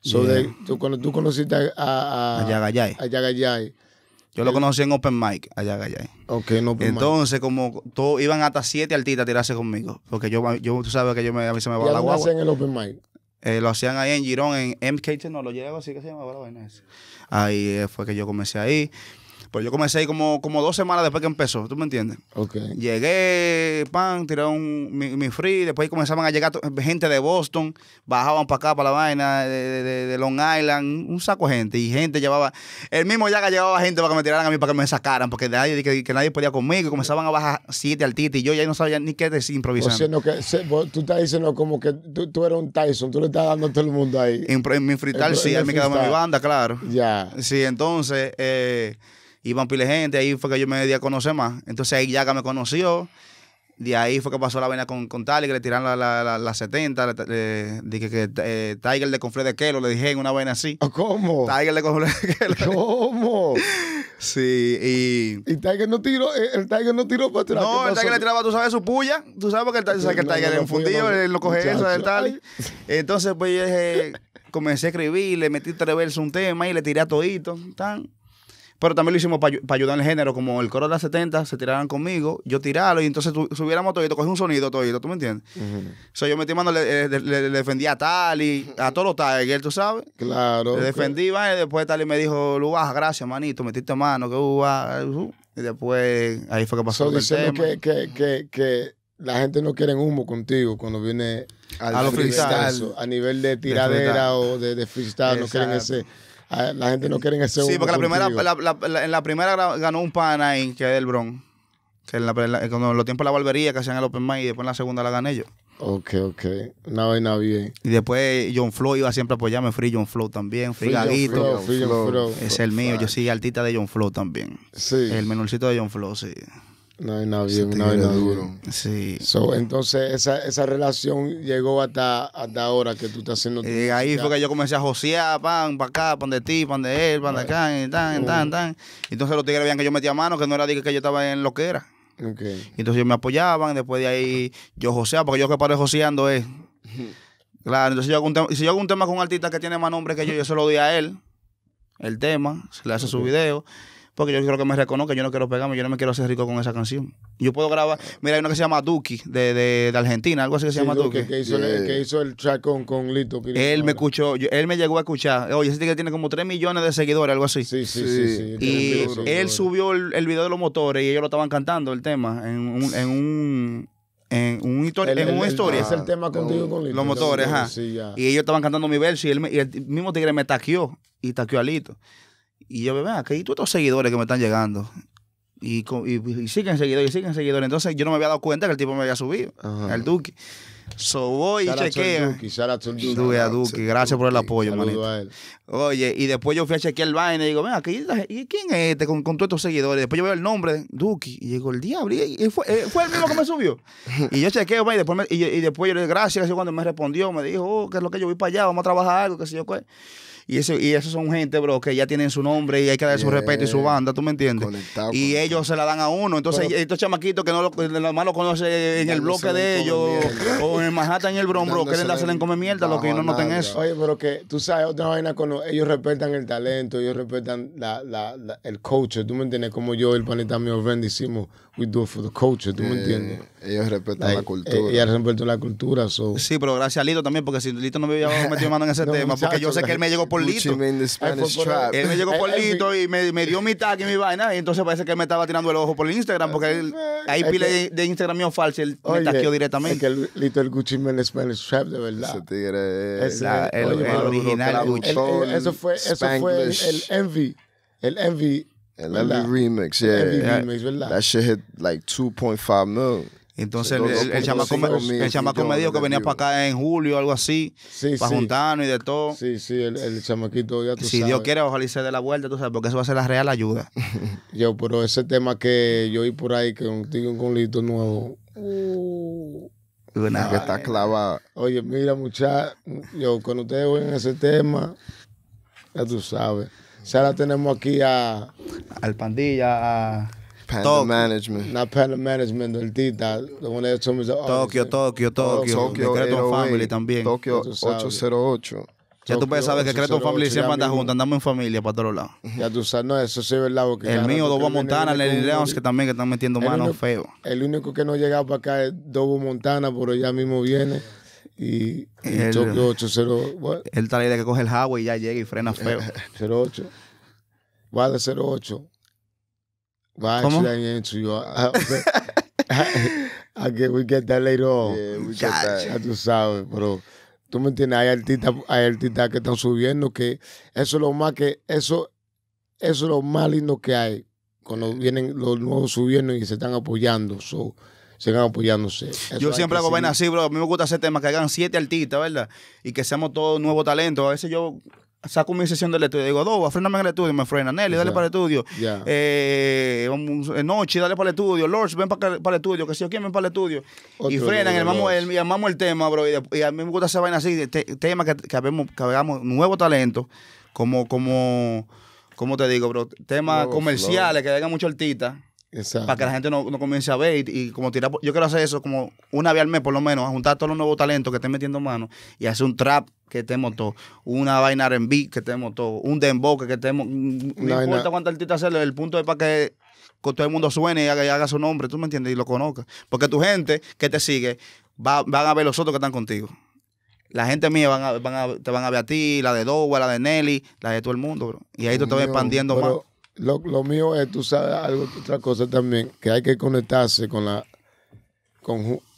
So tú, cuando tú conociste a, a, a, Yagayay. a yo lo conocí en Open Mic, allá, allá. Ok, no Entonces, como todos iban hasta siete artistas a tirarse conmigo. Porque yo, yo tú sabes que yo me, a mí se me va la guagua. hacían en el Open Mic? Eh, lo hacían ahí en Girón, en MK no, lo llevo así que se llamaba la vaina Ahí eh, fue que yo comencé ahí. Pues yo comencé ahí como, como dos semanas después que empezó, ¿tú me entiendes? Okay. Llegué, pan, tiré mi, free, después comenzaban a llegar gente de Boston, bajaban para acá, para la vaina de, de, Long Island, un saco de gente. Y gente llevaba, el mismo ya que llevaba gente para que me tiraran a mí, para que me sacaran, porque nadie, que, que nadie podía conmigo. Y comenzaban a bajar siete artistas y yo ya no sabía ni qué decir improvisando. O que, tú estás diciendo como que tú, tú, eras un Tyson, tú le estás dando a todo el mundo ahí. En, mi frital, sí, Él me quedaba en mi banda, claro. Ya. Sí, entonces... Eh, iban pile gente, ahí fue que yo me di a conocer más. Entonces ahí Yaga me conoció, de ahí fue que pasó la vaina con, con Tali, que le tiraron la, 70, eh, dije que, eh, Tiger le compré de Kelo, le dije en una vaina así. ¿Cómo? Tiger le compré de Kelo. *laughs* ¿Cómo? Sí, y. Y Tiger no tiró, eh, el Tiger no tiró para tirar? No, el Tiger le tiraba, tú sabes, su puya. Tú sabes que el Tiger lo coge eso, de tal. Entonces, pues yo comencé a escribir, le metí tres un tema y le tiré a todito. Tan. Pero también lo hicimos para ayudar en el género, como el coro de las 70 se tiraran conmigo, yo tirarlo y entonces tu, subiéramos todo y cogí un sonido todo, ¿tú me entiendes? Uh yo metí mano, eh, le, defendí a tal y a todos los Tiger, ¿tú sabes? Claro. Le defendí, y después tal y me dijo, Lubaja, gracias, manito, metiste mano, que uva. Ah, uh, y después ahí fue que pasó. el tema. que, que, la gente no quiere humo contigo cuando viene al a, freestyle, a nivel de tiradera o de, de freestyle, no quieren ese Ah, la gente no quiere en ese Sí, porque en la primera ganó un pan ahí, que es el Bron. Que en, cuando los tiempos de la barbería que hacían el Open Mic y después en la segunda la gané yo. Ok, ok. Una vaina bien. Y después John Flo iba siempre a apoyarme. Free John Flow también. Free, Gaguito. Es el mío. Yo soy artista de John Flo también. Sí. El menorcito de John Flo, sí hay nada bien, hay nada duro. Sí. entonces, esa, relación llegó hasta, ahora que tú estás haciendo. Eh, ahí fue que yo comencé a josear, pan, para acá, pan de ti, pan de él, pan de acá, y tan, y tan, mm. tan. Entonces, los tigres veían que yo metía mano, que no era de que yo estaba en lo que era. Okay. Entonces, ellos me apoyaban, después de ahí yo joseaba, porque yo que paré joseando es. Eh. *laughs* Claro, entonces yo hago un tema, si yo hago un tema con un artista que tiene más nombre que yo, yo se lo doy a él, el tema, se le hace su video. Porque yo quiero que me reconozca, yo no quiero pegarme, yo no me quiero hacer rico con esa canción. Yo puedo grabar, mira, hay una que se llama Duki, de, Argentina, algo así que se llama Duki. Que hizo, el, que hizo, el, track con, Lito. él me escuchó, él me llegó a escuchar. Oye, ese que tiene como 3 millones de seguidores, algo así. Sí, sí, sí. y él, subió el, video de los motores y ellos lo estaban cantando, el tema, en un... En un en un, historia. Es el tema ah, contigo con Lito. Los motores, ajá. y ellos estaban cantando mi verso y, y el mismo tigre me taqueó y taqueó a Lito y yo, ven aquí hay todos estos seguidores que me están llegando. Y, siguen seguidores, y siguen seguidores. Entonces yo no me había dado cuenta que el tipo me había subido, el Duque. So voy y chequeo. Duque, gracias por el apoyo, manito. Oye, y después yo fui a chequear el vaina y digo, ven aquí, ¿y quién es este con, con, todos estos seguidores? Después yo veo el nombre, Duki, y digo, el diablo, y fue, eh, fue el mismo que me subió. *laughs* y yo chequeo, y después, y, después yo le digo, gracias, cuando me respondió, me dijo, oh, que es lo que yo voy para allá, vamos a trabajar algo, que sé yo qué. Y eso, y esos son gente, bro, que ya tienen su nombre y hay que dar su respeto y su banda, ¿tú me entiendes? y ellos se la dan a uno. Entonces, estos chamaquitos que no lo, más conocen en el bloque de ellos o en Manhattan en el Bron, bro, quieren se en come mierda, a lo que no noten eso. Oye, pero que tú sabes, otra vaina ellos respetan el talento, ellos respetan la, la, el coach, ¿tú me entiendes? Como yo, y el panita mío, Ben, hicimos we do it for the culture, ¿tú me eh, entiendes? Ellos respetan la cultura. Eh, ellos respetan la cultura, so. Sí, pero gracias a Lito también, porque si Lito no me había *laughs* metido mano en ese tema, porque yo sé que él me llegó por Lito. Trap. Él me llegó eh, por Lito y me, me, dio mi tag y mi vaina, y entonces parece que él me estaba tirando el ojo por el Instagram, porque él, ahí pile de, Instagram mío falso, él me taqueó directamente. Es que el, Lito el Gucci Mane Spanish Trap, de verdad. Ese tigre es el, original Gucci. Eso fue, eso fue el Envy. El Envy Lali e Remix, e yeah. Remix, ¿verdad? That shit hit like 2.5 mil. Entonces el, el chamaco, me, dijo que venía para acá en julio o algo así, para juntarnos y de todo. Sí, sí, el, chamaquito ya tú Si Dios quiere, ojalá y se dé la vuelta, tú sabes, porque eso va a ser la real ayuda. *laughs* yo, pero ese tema que yo vi por ahí, que contigo un Lito nuevo. Uh, Una que está clavada. Oye, mira, muchachos, yo, cuando ustedes oyen ese tema, ya tú sabes. Ahora tenemos aquí a. Al pandilla, a. Panda Management. No, Panda Management del Tita. Eh. Tokio, Tokio, Tokio, Tokio, Tokio. Tokio, Creton Family también. Tokio 808. Ya tú puedes saber que Creton Family siempre anda juntos, andamos en familia para todos lados. Ya tú sabes, no, eso sí es verdad. Porque el mío, Dobo Montana, Lenny Leons, que también que están metiendo manos feo. El único que no ha llegado para acá es Dobo Montana, pero ya mismo viene y, el, choque 8, 0. El tal que coge el highway y ya llega y frena eh, feo. 08. *laughs* Va de 08. Va ¿Cómo? should *laughs* I I, get, we get that later on. Ya tú sabes, pero tú me entiendes, hay artistas, hay que están subiendo que eso es lo más que, eso, eso es lo más lindo que hay. Cuando vienen los nuevos subiendo y se están apoyando. So, sigan apoyándose. yo siempre hago vainas así, bro. A mí me gusta hacer temas que hagan siete artistas, ¿verdad? Y que seamos todos nuevos talentos A veces yo saco mi sesión del estudio. Digo, ¿dos? frename en el estudio. Me frena. Nelly, dale para el estudio. Yeah. Eh, eh, noche, dale para el estudio. Lords, ven para, para el estudio. Que si yo quiero, ven para el estudio. y frenan, armamos el, el, tema, bro. Y, a mí me gusta hacer vaina así, temas que, hagamos nuevo talento. Como, como, como te digo, bro, temas comerciales que hagan mucho artistas para que la gente no, comience a ver y, como tirar. Yo quiero hacer eso como una vez al mes, por lo menos, a juntar todos los nuevos talentos que estén metiendo mano y hacer un trap que estemos todos, una vaina RB que estemos todos, un dembow que estemos. No, importa cuánta artista hacerle, el punto es para que todo el mundo suene y haga, su nombre, tú me entiendes, y lo conozca. Porque tu gente que te sigue van a ver los otros que están contigo. La gente mía te van a ver a ti, la de Doug la de Nelly, la de todo el mundo, bro. Y ahí tú te vas expandiendo más lo, mío es, tú sabes, algo, otra cosa también, que hay que conectarse con la.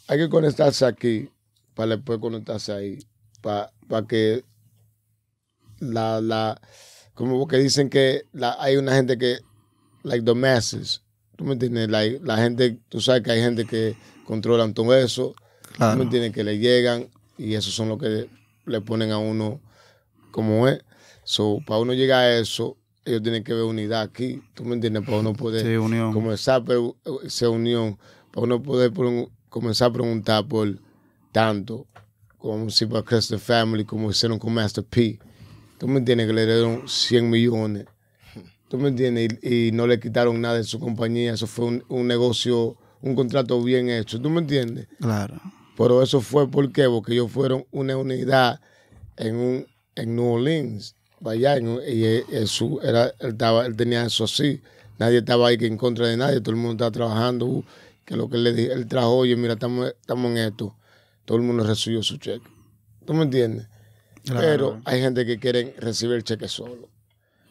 hay que conectarse aquí para después conectarse ahí. Para, para que la, la. Como que dicen que la, hay una gente que. Like the masses. ¿Tú me entiendes? La, gente, tú sabes que hay gente que controlan todo eso. ¿Tú me entiendes? Que le llegan y esos son los que le ponen a uno como es. para uno llegar a eso ellos tienen que ver unidad aquí, ¿tú me entiendes? Para uno poder unión. comenzar eh, esa unión, para uno poder comenzar a preguntar por tanto, como si para Crested Family, como hicieron con Master P. ¿Tú me entiendes? Que le dieron 100 millones. ¿Tú me entiendes? Y, no le quitaron nada de su compañía. Eso fue un, negocio, un contrato bien hecho. ¿Tú me entiendes? Claro. Pero eso fue porque, porque ellos fueron una unidad en, en New Orleans allá y, eh, él, era, tenía eso así. Nadie estaba ahí que en contra de nadie, todo el mundo estaba trabajando. Uh, que lo que él le trajo, oye, mira, estamos, estamos en esto. Todo el mundo recibió su cheque. ¿Tú me entiendes? Pero hay gente que quiere recibir el cheque solo.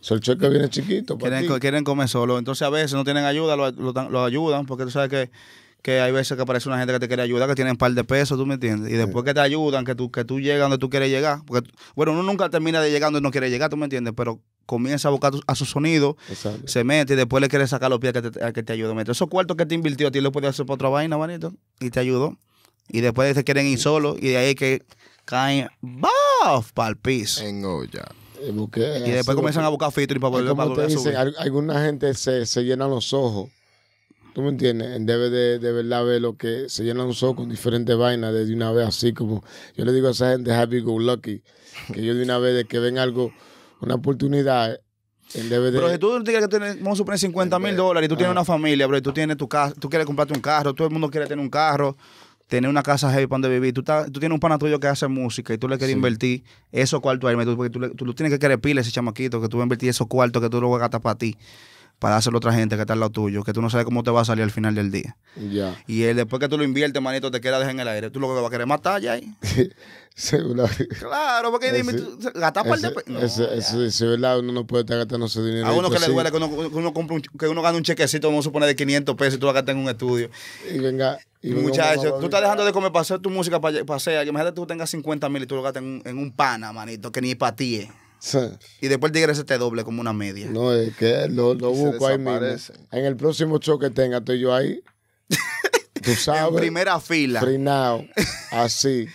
So, el cheque viene chiquito. quieren, comer solo. Entonces a veces no tienen ayuda, lo, lo ayudan, porque tú sabes que que hay veces que aparece una gente que te quiere ayudar, que tienen un par de pesos, ¿tú me entiendes? Y después que te ayudan, que tú, que tú llegas donde tú quieres llegar. Porque, bueno, uno nunca termina de llegar donde no quiere llegar, ¿tú me entiendes? Pero comienza a buscar a su sonido, se mete y después le quiere sacar los pies que te, que te meter esos cuartos que te invirtió a ti lo puede hacer para otra vaina, manito, y te ayudó. Y después se quieren ir solo y de ahí que caen ¡baf! para el En olla. Y, después comienzan a buscar featuring para poder alguna gente se, se llena los ojos ¿Tú me entiendes? Debe de, de verdad ver lo que se llena un show con diferentes vainas de una vez, así como yo le digo a esa gente happy go lucky, *laughs* que yo de una vez de que ven algo, una oportunidad, en debe de. Pero si tú tienes que tener, vamos a suponer 50 mil dólares, y tú tienes una familia, bro, tú tienes tu casa, tú quieres comprarte un carro, todo el mundo quiere tener un carro, tener una casa heavy para donde vivir. Tú, estás, tú tienes un pana tuyo que hace música y tú le quieres invertir esos cuartos a él, porque tú, tú, tienes que querer pila ese chamaquito, que tú vas a invertir esos cuartos que tú lo vas a gastar para ti para hacerlo a otra gente que está al lado tuyo, que tú no sabes cómo te va a salir al final del día. Y él, después que tú lo inviertes, manito, te queda en el aire. Tú lo que vas a querer matar ya ahí. *laughs* Sí, Claro, porque dime, ese, tú, gastar par de no, verdad, uno no puede estar gastando se dinero. A uno que le pues, duele que uno, que un, que uno gane un chequecito, vamos a suponer, de 500 pesos y tú lo gastas en un estudio. Y venga. Y Muchachos, tú estás dejando de comer para hacer tu música para que Imagínate que tú tengas 50 mil y tú lo gastas en, en un, pana, manito, que ni para ti es. Y después el tigre te doble como una media. No, es que lo, busco ahí mismo. En el próximo show que tenga, estoy yo ahí. *laughs* Tú sabes. en primera fila. Frinado. Así.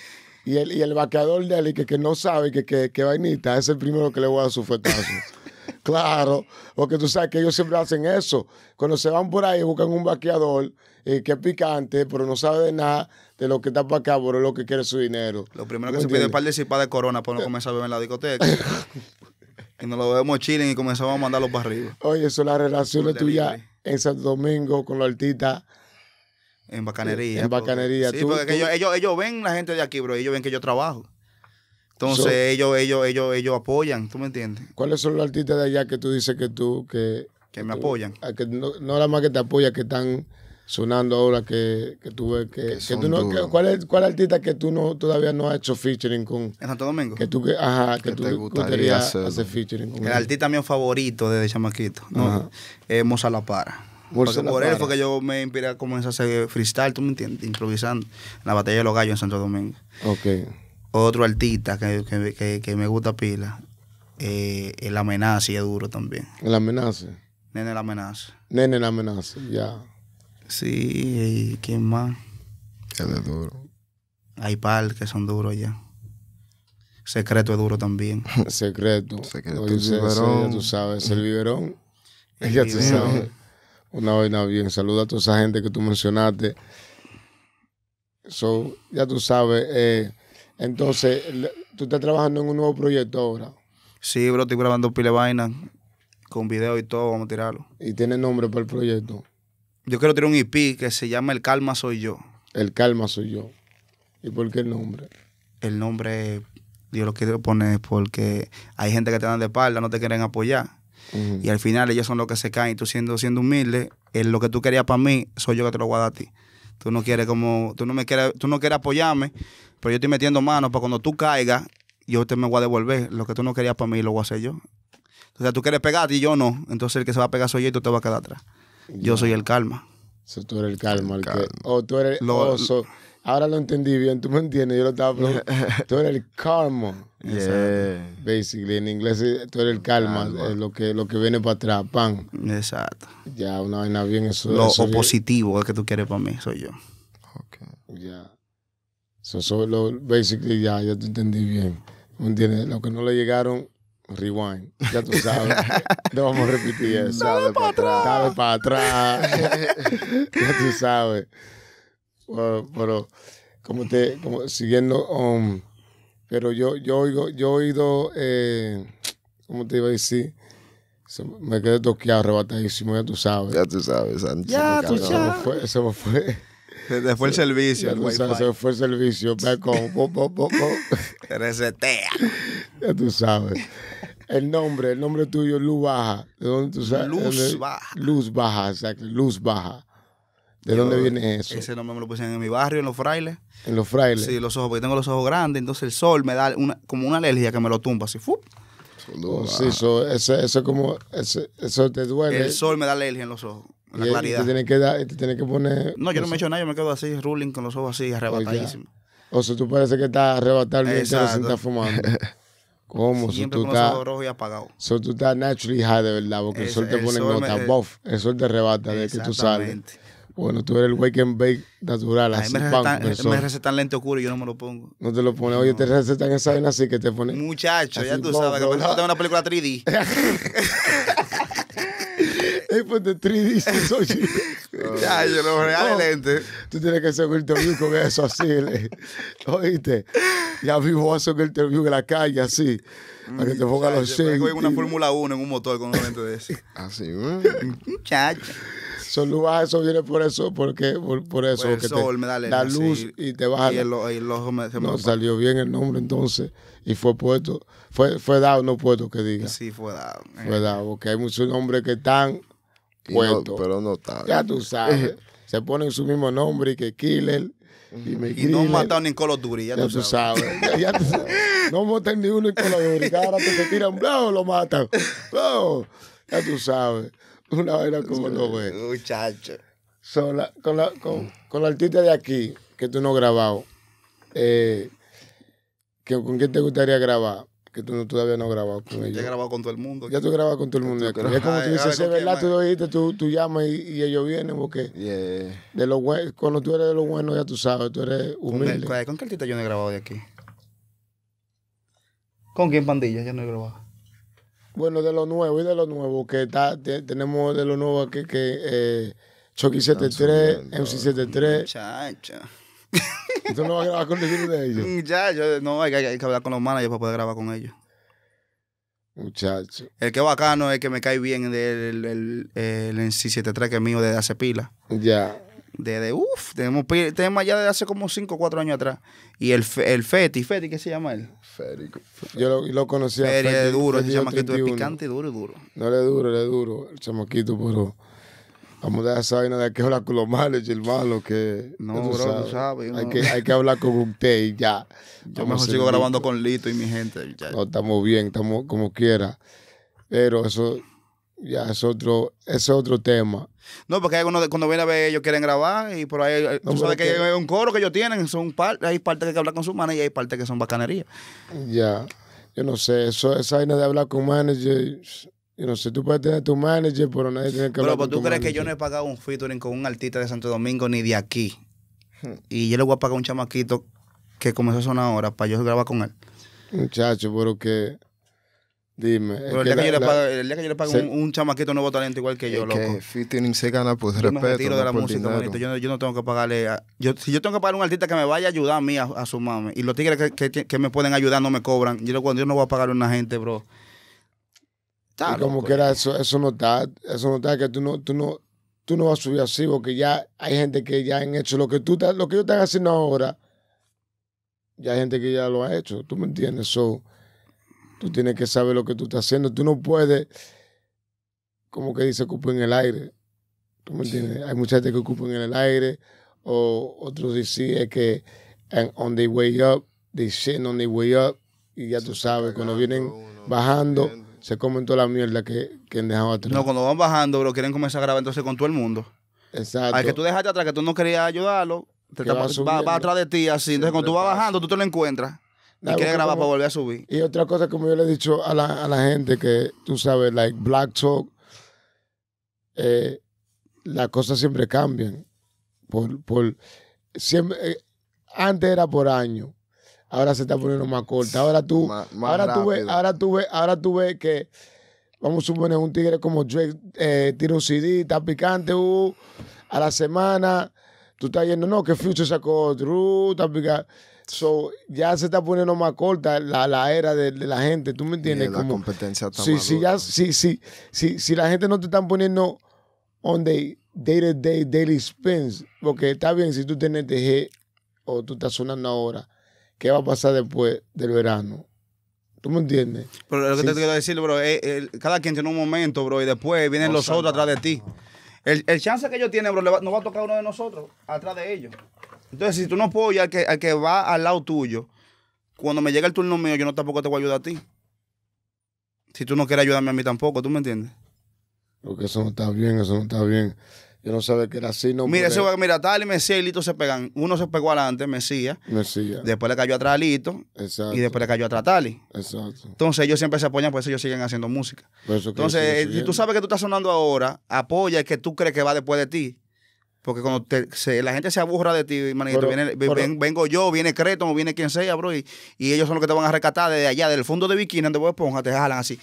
Y el, y el vaqueador de Ali, que, que no sabe que, que, que vainita, es el primero que le voy a dar su *laughs* Claro, porque tú sabes que ellos siempre hacen eso. Cuando se van por ahí, buscan un vaqueador eh, que es picante, pero no sabe de nada de lo que está para acá, pero es lo que quiere su dinero. Lo primero que se pide es participar de corona para no eh. comenzar a beber en la discoteca. *laughs* y nos lo vemos chilen y comenzamos a mandarlo para arriba. Oye, eso la relación tuya en Santo Domingo con los artistas. En bacanería. En bacanería. ellos, ellos ven la gente de aquí, bro. Ellos ven que yo trabajo. Entonces ellos, ellos, ellos, ellos apoyan, ¿tú me entiendes? ¿Cuáles son los artistas de allá que tú dices que tú, que... me apoyan. no, nada más que te apoyan, que están sonando ahora que, que tú ves que, que, ¿cuál, ¿cuál artista que tú no todavía no has hecho featuring con? En Santo Domingo. Que tú ajá, que, tú te gustaría hacer, featuring con. El artista mío favorito de chamaquito, ¿no? Moza La Para. Porque por él que yo me inspiré a comenzar a hacer freestyle, tú me entiendes, improvisando la batalla de los gallos en Santo Domingo. Ok otro artista que, que, me gusta pila, eh, el amenaza es duro también. ¿El amenaza? Nene la amenaza. Nene la amenaza, ya. Sí, ¿y quién más? El es duro. Hay par que son duros ya. Secreto es duro también. *laughs* Secreto. Secreto. el biberón. tú sabes, el biberón. ya tú sabes. *laughs* Una vaina bien. Saluda a toda esa gente que tú mencionaste. ya tú sabes, eh, entonces, tú estás trabajando en un nuevo proyecto ahora. Sí, bro, estoy grabando pile vaina con video y todo, vamos a tirarlo. ¿Y tiene nombre para el proyecto? Yo quiero tirar un IP que se llama El Calma Soy Yo. El Calma Soy Yo. ¿Y por qué el nombre? El nombre yo lo quiero poner porque hay gente que te dan de espalda, no te quieren apoyar. Y al final ellos son los que se caen. Y tú siendo, siendo humilde, eh, lo que tú querías para mí, soy yo que te lo voy a a ti. Tú no quieres como, tú no me quieres, tú no quieres apoyarme, pero yo estoy metiendo manos para cuando tú caigas, yo te me voy a devolver. Lo que tú no querías para mí lo voy a hacer yo. O sea, tú quieres pegar y yo no. Entonces el que se va a pegar soy yo y tú te vas a quedar atrás. Yo soy el calma. tú eres el calma. ahora lo entendí bien, tú me entiendes. Yo lo estaba *laughs* tú eres el calma. Yeah. Basically, en inglés eh, tú eres el calma, lo, que, lo que viene para atrás, pan. Exacto. Ya, una vaina bien eso. Lo positivo es que tú quieres para mí, soy yo. Ok. Ya. So, solo, basically, ya, ya te entendí bien. ¿Entiendes? Lo que no le llegaron, rewind. Ya tú sabes. *laughs* no vamos a repetir eso. Dale para atrás. Dale para atrás. ya tú sabes. Bueno, pero, como te, como siguiendo, um, pero yo, yo oigo, yo oído, eh, ¿cómo te iba a decir? me quedé toqueado, arrebatadísimo, ya tú sabes. Ya tú sabes, Sánchez. Ya tú sabes. me fue. Después *laughs* fue el servicio. El Se fue el servicio. *laughs* *laughs* Resetea. Ya tú sabes. El nombre, el nombre tuyo, Luz Baja. ¿De dónde tú sabes? Luz Baja. Luz Baja, exacto. Luz Baja. ¿De dónde viene eso? Ese nombre me lo pusieron en mi barrio, en los frailes. ¿En los frailes? Sí, los ojos, porque tengo los ojos grandes, entonces el sol me da una, como una alergia que me lo tumba así. ¡fup! Oh, sí, eso, eso, como, eso te duele. El sol me da alergia en los ojos. La claridad. Te que te tienes que poner. No, yo no me hecho nada, yo me quedo así, ruling con los ojos así, arrebatadísimo. O sea, tú parece que estás arrebatado y estás fumando. *laughs* ¿Cómo? Siempre tú con estás, los ojos rojos y apagado So, tú estás naturally high de verdad, porque el sol te pone nota, buff. El sol te arrebata de que tú sales. Bueno, tú eres el wake and bake natural. así, me, recetan, recetan lente oscuro y yo no me lo pongo. No te lo pones. Oye, te recetan esa vaina así que te pone Muchacho, ya tú sabes, que me tengo una película 3D. *laughs* *laughs* Después de 3D Soy ya, yo lo real lente. Tú tienes que hacer un interview con eso así. ¿Lo *laughs* ¿Oíste? Ya vivo a hacer un interview en la calle así. Para que te mm, ponga los tengo una Fórmula 1 en un motor con un lente de ese. *laughs* así, Muchacho. Mm, Son lugares, eso viene por eso, porque por, por eso. Pues el sol, te, me da la luz y te baja. Y el, ojo me, no salió bien el nombre entonces y fue puesto, fue, fue dado, no puedo que diga. Sí, fue dado. Fue eh. dado, porque hay muchos nombres que están puesto. pero no tal. Ya tú sabes. *laughs* Se ponen su mismo nombre y que Killer. Y, no han matado ni en los Duri, *laughs* ya, tú sabes. Ya, No matan ni uno en colo Duri. Ahora te, tiran, blau, lo matan. Ya tú sabes. Una vaina como no ve. *laughs* Muchacho. con, la, con, la artista de aquí, que tú no has grabado, eh, ¿con quién te gustaría grabar? que tú todavía no has grabado con ellos. Ya he grabado con todo el mundo. Ya tú grabas con todo el mundo. Es como ah, tú dices, es verdad, tú oíste, tú, llamas y, ellos vienen porque de cuando tú eres de los buenos, ya tú sabes, tú eres humilde. ¿Con, qué artista yo no he grabado de aquí? ¿Con quién pandilla Ya no he grabado? Bueno, de lo nuevo y de lo nuevo que tenemos de lo nuevo aquí que eh, Chucky 73, MC 73. Muchacha. ¿Tú no vas a grabar con ninguno de ellos? Ya, yo, no, hay, que hablar con los managers para poder grabar con ellos. Muchacho. El que bacano es el que me cae bien del el, el, el 73 que es mío desde hace pila. Ya. Desde, uff, tenemos tenemos ya de hace como 5 o 4 años atrás. Y el, el Feti, ¿Feti qué se llama él? Férico. Yo lo, lo conocía. es es duro, se ese chamaquito es picante, duro y duro. No le duro, le duro, el chamaquito, pero Vamos a dejar esa vaina de que hablar con los managers, malo, que... No, bro, sabes Hay, que, hay que hablar con usted y ya. Yo mejor sigo grabando con Lito y mi gente. No, estamos bien, estamos como quiera. Pero eso ya es otro, es otro tema. No, porque hay cuando viene a ver, ellos quieren grabar y por ahí, eh, tú sabes que, hay un coro que ellos tienen, son hay partes que hay que hablar con su manager y hay partes que son bacanería. Ya, yo no sé, eso, esa vaina de hablar con managers... Yo no sé, tú puedes tener tu manager, pero nadie tiene que hablar Pero, ¿tú crees que yo no he pagado un featuring con un artista de Santo Domingo ni de aquí? Hmm. Y yo le voy a pagar un chamaquito que comenzó a sonar ahora para yo grabar con él. Muchacho, pero que. Dime. Pero el, día que, yo le pague, un, chamaquito nuevo talento igual que yo, loco. Que featuring se gana por yo respeto. no la música, Yo, yo, no tengo que pagarle. A, yo, si yo tengo que pagar a un artista que me vaya a ayudar a mí a, su mami, y los tigres que, que, me pueden ayudar no me cobran, yo, cuando yo no voy a pagar a una gente, bro y como que era eso, eso no está, eso no está, que tú no, tú no, tú no vas a subir así, porque ya hay gente que ya han hecho lo que tú estás lo que yo están haciendo ahora, ya hay gente que ya lo ha hecho, ¿tú me entiendes? So, tú tienes que saber lo que tú estás haciendo, tú no puedes, como que dice, ocupa en el aire, ¿tú me entiendes? Hay mucha gente que ocupa en el aire, o otros dicen que on the way up, they on the way up, y ya tú sabes, cuando vienen bajando se comentó la mierda que, que han dejado atrás. No, cuando van bajando, bro, quieren comenzar a grabar entonces con todo el mundo. Exacto. Al que tú dejaste atrás, que tú no querías ayudarlo, te va, va, atrás de ti así. Entonces, cuando tú vas bajando, tú te lo encuentras. Y grabar para volver a subir. Y otra cosa, como yo le he dicho a la, gente, que tú sabes, like Black Talk, eh, las cosas siempre cambian. Por, siempre, eh, antes era por año ahora se está poniendo más corta. Ahora tú, ahora, tú ves, ahora tú que, vamos a suponer, un tigre como Drake eh, CD, está picante, uh, a la semana, tú estás yendo, no, que Future sacó uh, está picante. So, ya se está poniendo más corta la, era de, la gente, ¿tú me entiendes? la competencia está si, ya, si, si, la gente no te están poniendo on the day to day, daily spins, porque está bien si tú tienes DG o tú estás sonando ahora, qué va a pasar después del verano. ¿Tú me entiendes? Pero lo que te quiero decir, bro, eh, eh, cada quien tiene un momento, bro, y después vienen los otros atrás de ti. El, chance que ellos tienen, bro, no va a tocar uno de nosotros atrás de ellos. Entonces, si tú no apoyas al que, al que va al lado tuyo, cuando me llega el turno mío, yo no tampoco te voy a ayudar a ti. Si tú no quieres ayudarme a mí tampoco, ¿tú me entiendes? Porque eso no está bien, eso no está bien. Yo no sabía que era así. No mira, ese, mira, tal y Mesías y Lito se pegan. Uno se pegó adelante, Mesías. Mesías. Después le cayó atrás a Lito. Exacto. Y después le cayó atrás a Tali. Exacto. Entonces ellos siempre se apoyan, por eso ellos siguen haciendo música. Entonces, si tú sabes que tú estás sonando ahora, apoya el que tú crees que va después de ti. Porque cuando la gente se aburra de ti, manito, viene, vengo yo, viene Creton viene quien sea, bro, y, ellos son los que te van a rescatar desde allá, del fondo de bikini, donde vos esponja, te jalan así.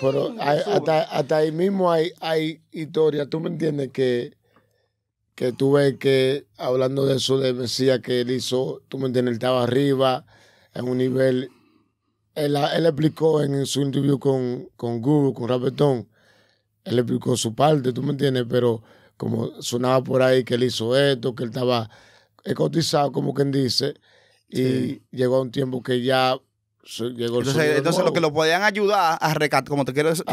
Pero hasta, ahí mismo hay, hay historias, tú me entiendes, que, que tú ves que, hablando de eso de Mesías que él hizo, tú me entiendes, él estaba arriba, en un nivel, él, explicó en, su interview con, con Google, con Rapetón, él explicó su parte, tú me entiendes, pero como sonaba por ahí que él hizo esto, que él estaba cotizado, como quien dice, y llegó a un tiempo que ya Llegó el entonces, entonces lo que lo podían ayudar a rescatar, como te quiero decir,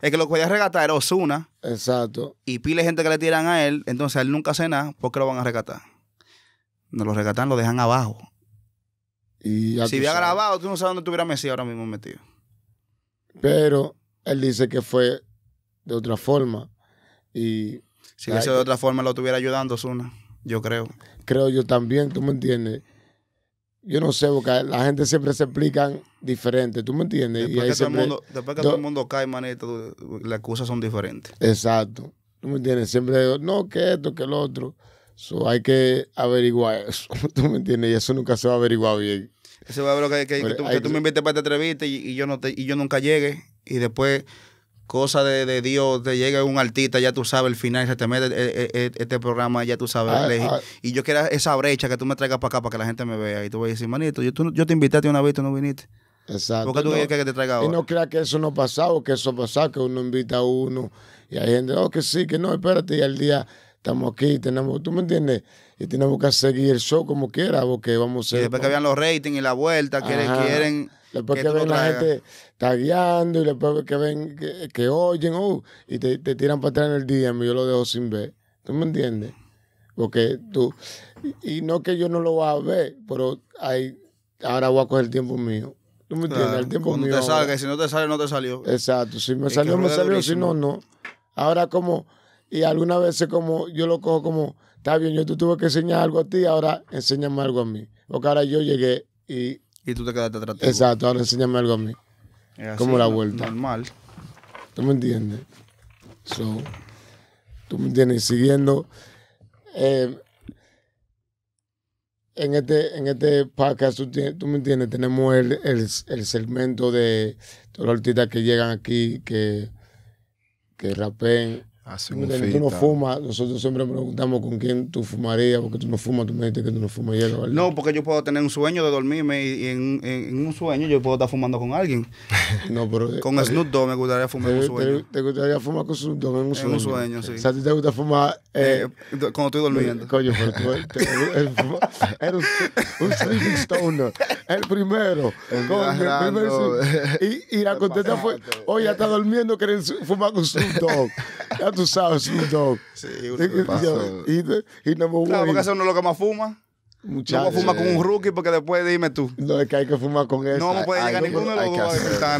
es que lo que podían rescatar Osuna. Exacto. Y pile gente que le tiran a él, entonces él nunca hace nada, ¿por qué lo van a rescatar? No lo rescatan, lo dejan abajo. si hubiera grabado, tú no sabes dónde estuviera Messi ahora mismo metido. Pero él dice que fue de otra forma. Y si eso de otra forma lo estuviera ayudando Zuna, yo creo. Creo yo también, tú me entiendes. Yo no sé, porque la gente siempre se explican diferente, ¿tú me entiendes? Después, que, todo el mundo, cae, manito, las cosas son diferentes. Exacto. ¿Tú me entiendes? Siempre digo, no, que esto, que lo otro. eso hay que averiguar eso. *laughs* ¿Tú me entiendes? Y eso nunca se va a averiguar bien. Eso va a ver que, que, que, tú, que tú me invites para esta entrevista y, yo no te, y yo nunca llegue. Y después cosa de, de, Dios, te llega un artista, ya tú sabes, el final se te mete eh, eh, eh, este programa, ya tú sabes. Ah, ah. Y yo quiero esa brecha que tú me traigas para acá para que la gente me vea. Y tú vas a decir, manito, yo, yo te invité a ti una vez, tú no viniste. Exacto. porque tú no, que te traiga Y no creas que eso no pasaba, que eso pasa, que uno invita a uno y hay gente, oh, que sí, que no, espérate, y al día estamos aquí, tenemos, ¿tú me entiendes? Y tenemos que seguir el show como quiera, porque vamos a... Y después que vean los ratings y la vuelta, que le quieren Después que, ven la gente guiando y después que ven que, oyen uh, y te, tiran para atrás en el día y yo lo dejo sin ver. ¿Tú me entiendes? Porque tú, y, no que yo no lo va a ver, pero hay, ahora voy a coger el tiempo mío. ¿Tú me entiendes? el tiempo mío. Te salga. si no te sale, no te salió. Exacto. Si me salió, me salió. Si no, no. Ahora como, y algunas veces como, yo lo cojo como, está bien, yo tuve que enseñar algo a ti, ahora enséñame algo a mí. Porque ahora yo llegué y y tú te quedaste atrás. Exacto, ahora enséñame algo a mí. Como la vuelta. Normal. ¿Tú me entiendes? So, ¿Tú me entiendes? Siguiendo. Eh, en este, en este podcast, tú, me entiendes, tenemos el, el, segmento de todos los artistas que llegan aquí, que, que rapen. Ah, si tú no fumas, nosotros siempre preguntamos con quién tú fumarías, porque tú no fumas, tú me que tú no fumas hielo. No, porque yo puedo tener un sueño de dormirme y, en, un sueño yo puedo estar fumando con alguien. *laughs* no, pero, con eh, Snoop Dogg me gustaría fumar en un sueño. Te, gustaría fumar con Snoop Dogg en un sueño? En un sueño, sí. O sea, te gusta fumar? Eh, eh, cuando estoy durmiendo. *laughs* Coño, pero tú eres un, stoner. El primero. Y, la *laughs* contesta fue, oye, está durmiendo, quieren fumar con Snoop Dogg tú sabes, Snoop dog. Sí, y me Claro, porque eso uno es lo que más fuma. Muchachos. No con un rookie porque después dime tú. No, es que hay que fumar con él. No puede puede llegar ninguno de los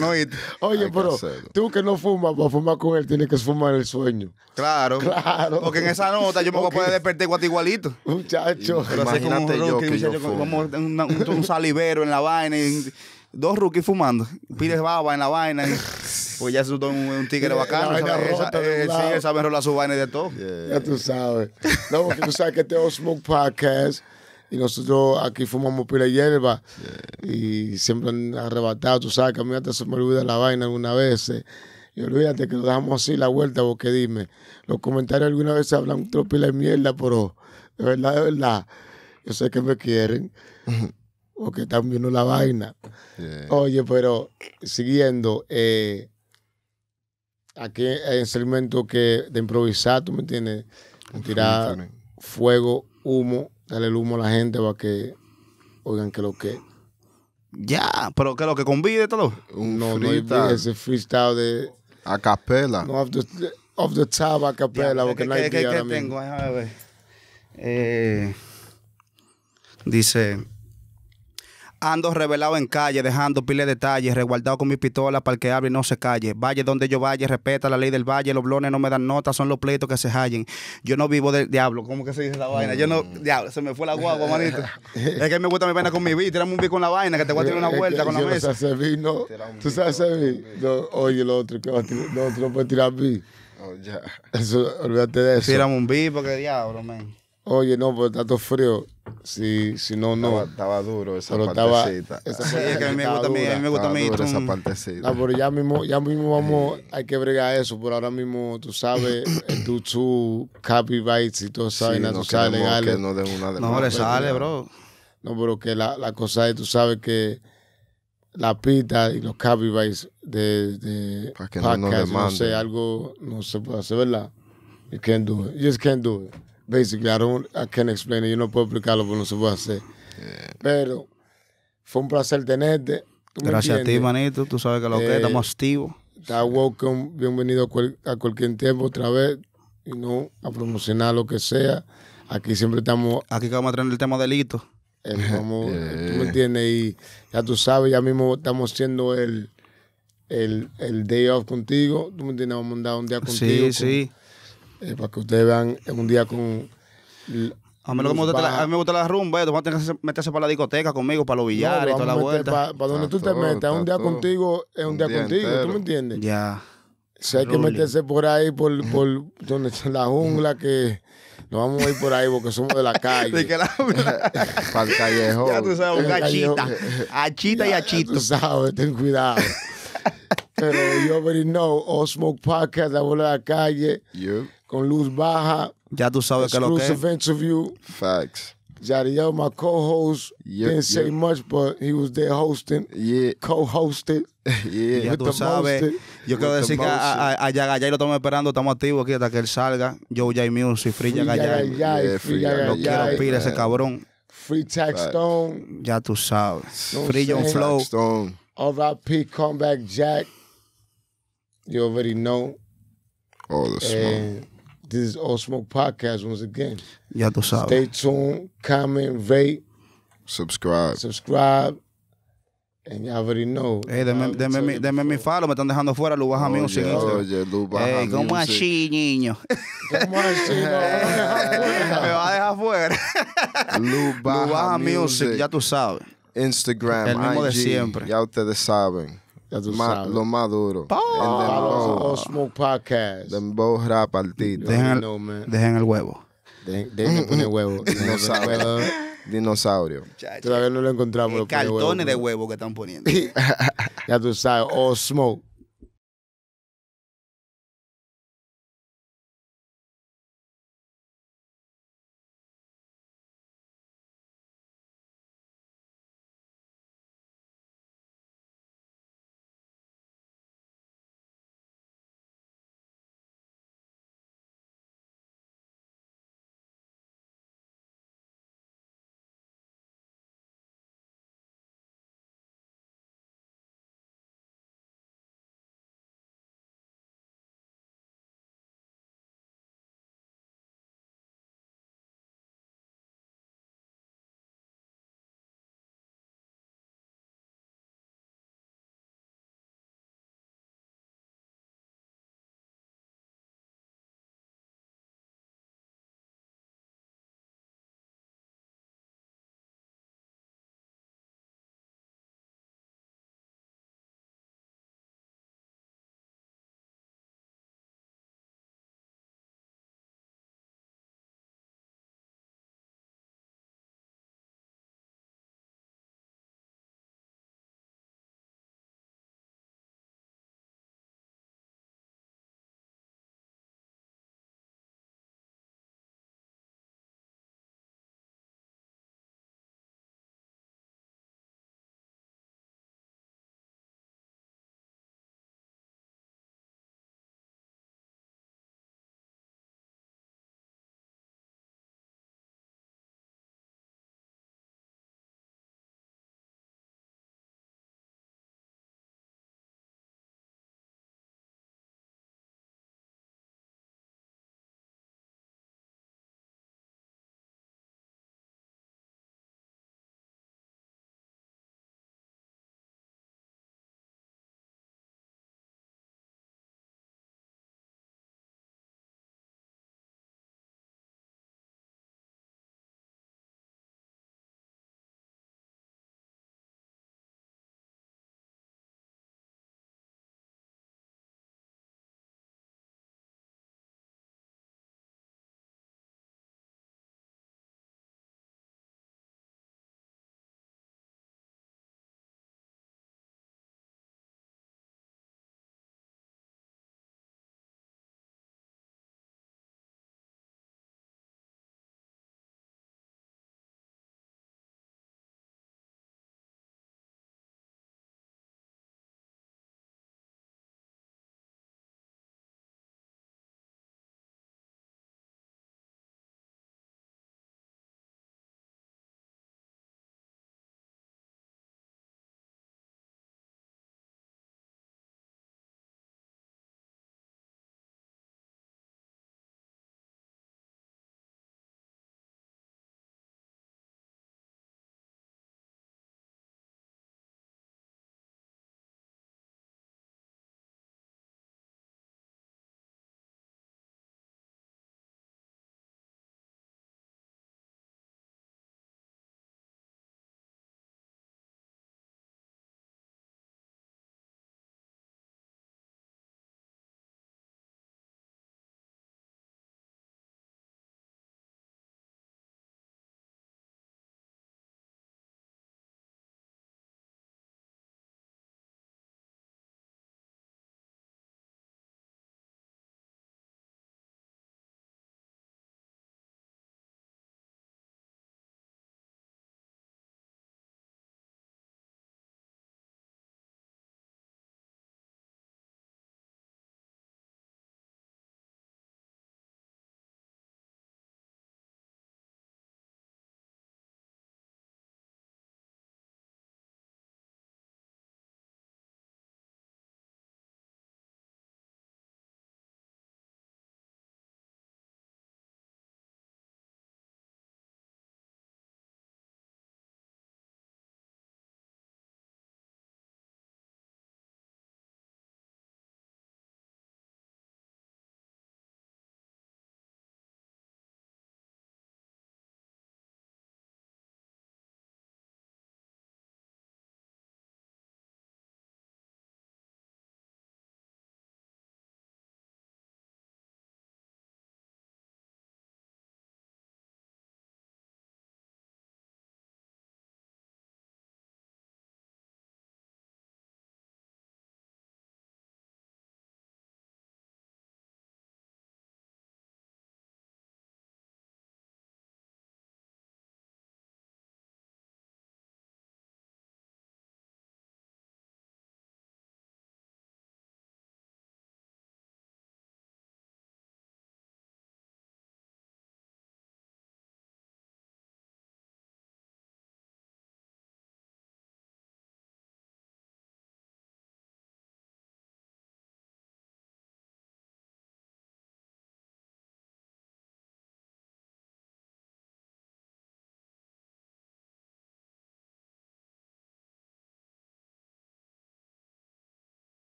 dos Oye, pero tú que no fumas, para fumar con él tienes que fumar el sueño. Claro. Claro. Porque en esa nota yo me voy a poder despertar igualito. Muchacho. Imagínate yo que un, salivero en la vaina *laughs* dos rookies fumando. Pides baba en la vaina. *laughs* Pues ya se un, un tigre *laughs* bacano. Sí, esa, su vaina y de todo. Ya tú sabes. No, porque tú sabes que este Smoke Podcast y nosotros aquí fumamos pila de hierba y siempre han arrebatado, tú sabes que a mí hasta se me olvida la vaina alguna vez. Y olvídate que lo dejamos así la vuelta, porque dime, los comentarios alguna vez hablan otro pila de mierda, pero de verdad, de verdad, yo sé que me quieren, porque *laughs* están viendo la vaina. Oye, pero siguiendo, eh, aquí en el segmento que de improvisar, ¿tú me entiendes? tirar fuego, humo, darle el humo a la gente para que oigan que lo que. Ya, pero que lo que convide todo. Un no, freestyle. no ese freestyle de. A capela. No, off the, off the top a capela, porque no hay que, tengo? Mismo. ver. Eh, dice. Ando revelado en calle, dejando pile de detalles, resguardado con mi pistola para que hable y no se calle. Valle donde yo vaya, respeta la ley del valle, los blones no me dan nota, son los pleitos que se hallen. Yo no vivo del diablo, ¿cómo que se dice la vaina? Yo no, mm. diablo, se me fue la guagua, *laughs* manito. es que me gusta mi vaina con mi vi, tirame un bico con la vaina, que te voy a eh, tirar una vuelta con la mesa. tú sabes ese No, oye, lo otro, que lo otro no puede tirar vi. Oh, ya. Eso, olvídate de eso. Tirame un vi porque diablo, man. Oye, no, porque está todo frío. Sí, si no, no. Estaba, duro esa pero partecita. Estaba, esa sí, es que a mí me gusta, a mí me gusta mi esa partecita. Ah, pero ya mismo, ya mismo vamos, hay que bregar eso, pero ahora mismo, tú sabes, tu *clears throat* eh, tú, copyrights y todo sí, no tú sabes, Que no, de una de no le sale, bro. No, pero que la, la cosa es, tú sabes que la pita y los copyrights de, de Para que no, nos no sé, algo no se puede hacer, ¿verdad? You can't do it. You just can't do it basically, I don't, Yo no puedo explicarlo porque no se puede hacer. Pero fue un placer tenerte. Gracias a ti, manito. Tú sabes que lo que eh, estamos activos. Está welcome, bienvenido a, cualquier tiempo otra vez. Y no a promocionar lo que sea. Aquí siempre estamos. Aquí vamos a tener el tema delito. hito. *laughs* Tú me entiendes. Y ya tú sabes, ya mismo estamos haciendo el, el, day off contigo. Tú me entiendes, vamos a mandar un día contigo. Sí, sí eh, para que ustedes vean un día con. A mí, que me gusta la, a mí me gusta la rumba, eh, tú vas a tener que meterse para la discoteca conmigo, para los billares y toda la vuelta. Para donde tú te metas, un día contigo es un, día, contigo, ¿tú me entiendes? Ya. Si hay que meterse por ahí, por, por donde está la jungla, que nos vamos a ir por ahí porque somos de la calle. *laughs* para el callejón. Ya tú sabes, un achita. Achita y achito. tú sabes, ten cuidado. *laughs* Pero you already know, All Smoke Podcast, la bola de la calle con luz baja. Ya tú sabes que lo que es. interview. Facts. Jadiel, my co-host, yep, didn't say yep. much, but he was there hosting. Yeah. Co-hosted. *laughs* yeah. Ya tú sabes. Yo quiero decir que a, Yagayay lo estamos esperando, estamos activos aquí hasta que él salga. Yo, Jay Music, Free Yagayay. free Yagayay. Lo quiero pila ese cabrón. Free Tax Stone. Ya tú sabes. free John Flow. RIP Comeback Jack. You already know. All the eh, smoke. This is All Smoke Podcast once again. Ya tú sabes. Stay tuned, comment, rate, subscribe. Subscribe. And you already know. Hey, denme, denme, mi, denme mi follow. Me están dejando fuera. Lubaja oye, Music. yeah, Lubaja hey, Music. *laughs* ¿Cómo así, niño? ¿Cómo así? me va a dejar fuera. Lubaja, Lubaja music. music. Ya tú sabes. Instagram, El mismo IG, de siempre. Ya ustedes saben. Ya sabes. lo más duro. Pau. El Smoke Podcast. dembo Rap Altito. Dejen, el, dejen el huevo. Dejen, *laughs* el huevo. Dinosaurio. Todavía no lo encontramos. Eh, los cartones de huevo que están poniendo. *laughs* ya tú sabes. Osmoke Smoke.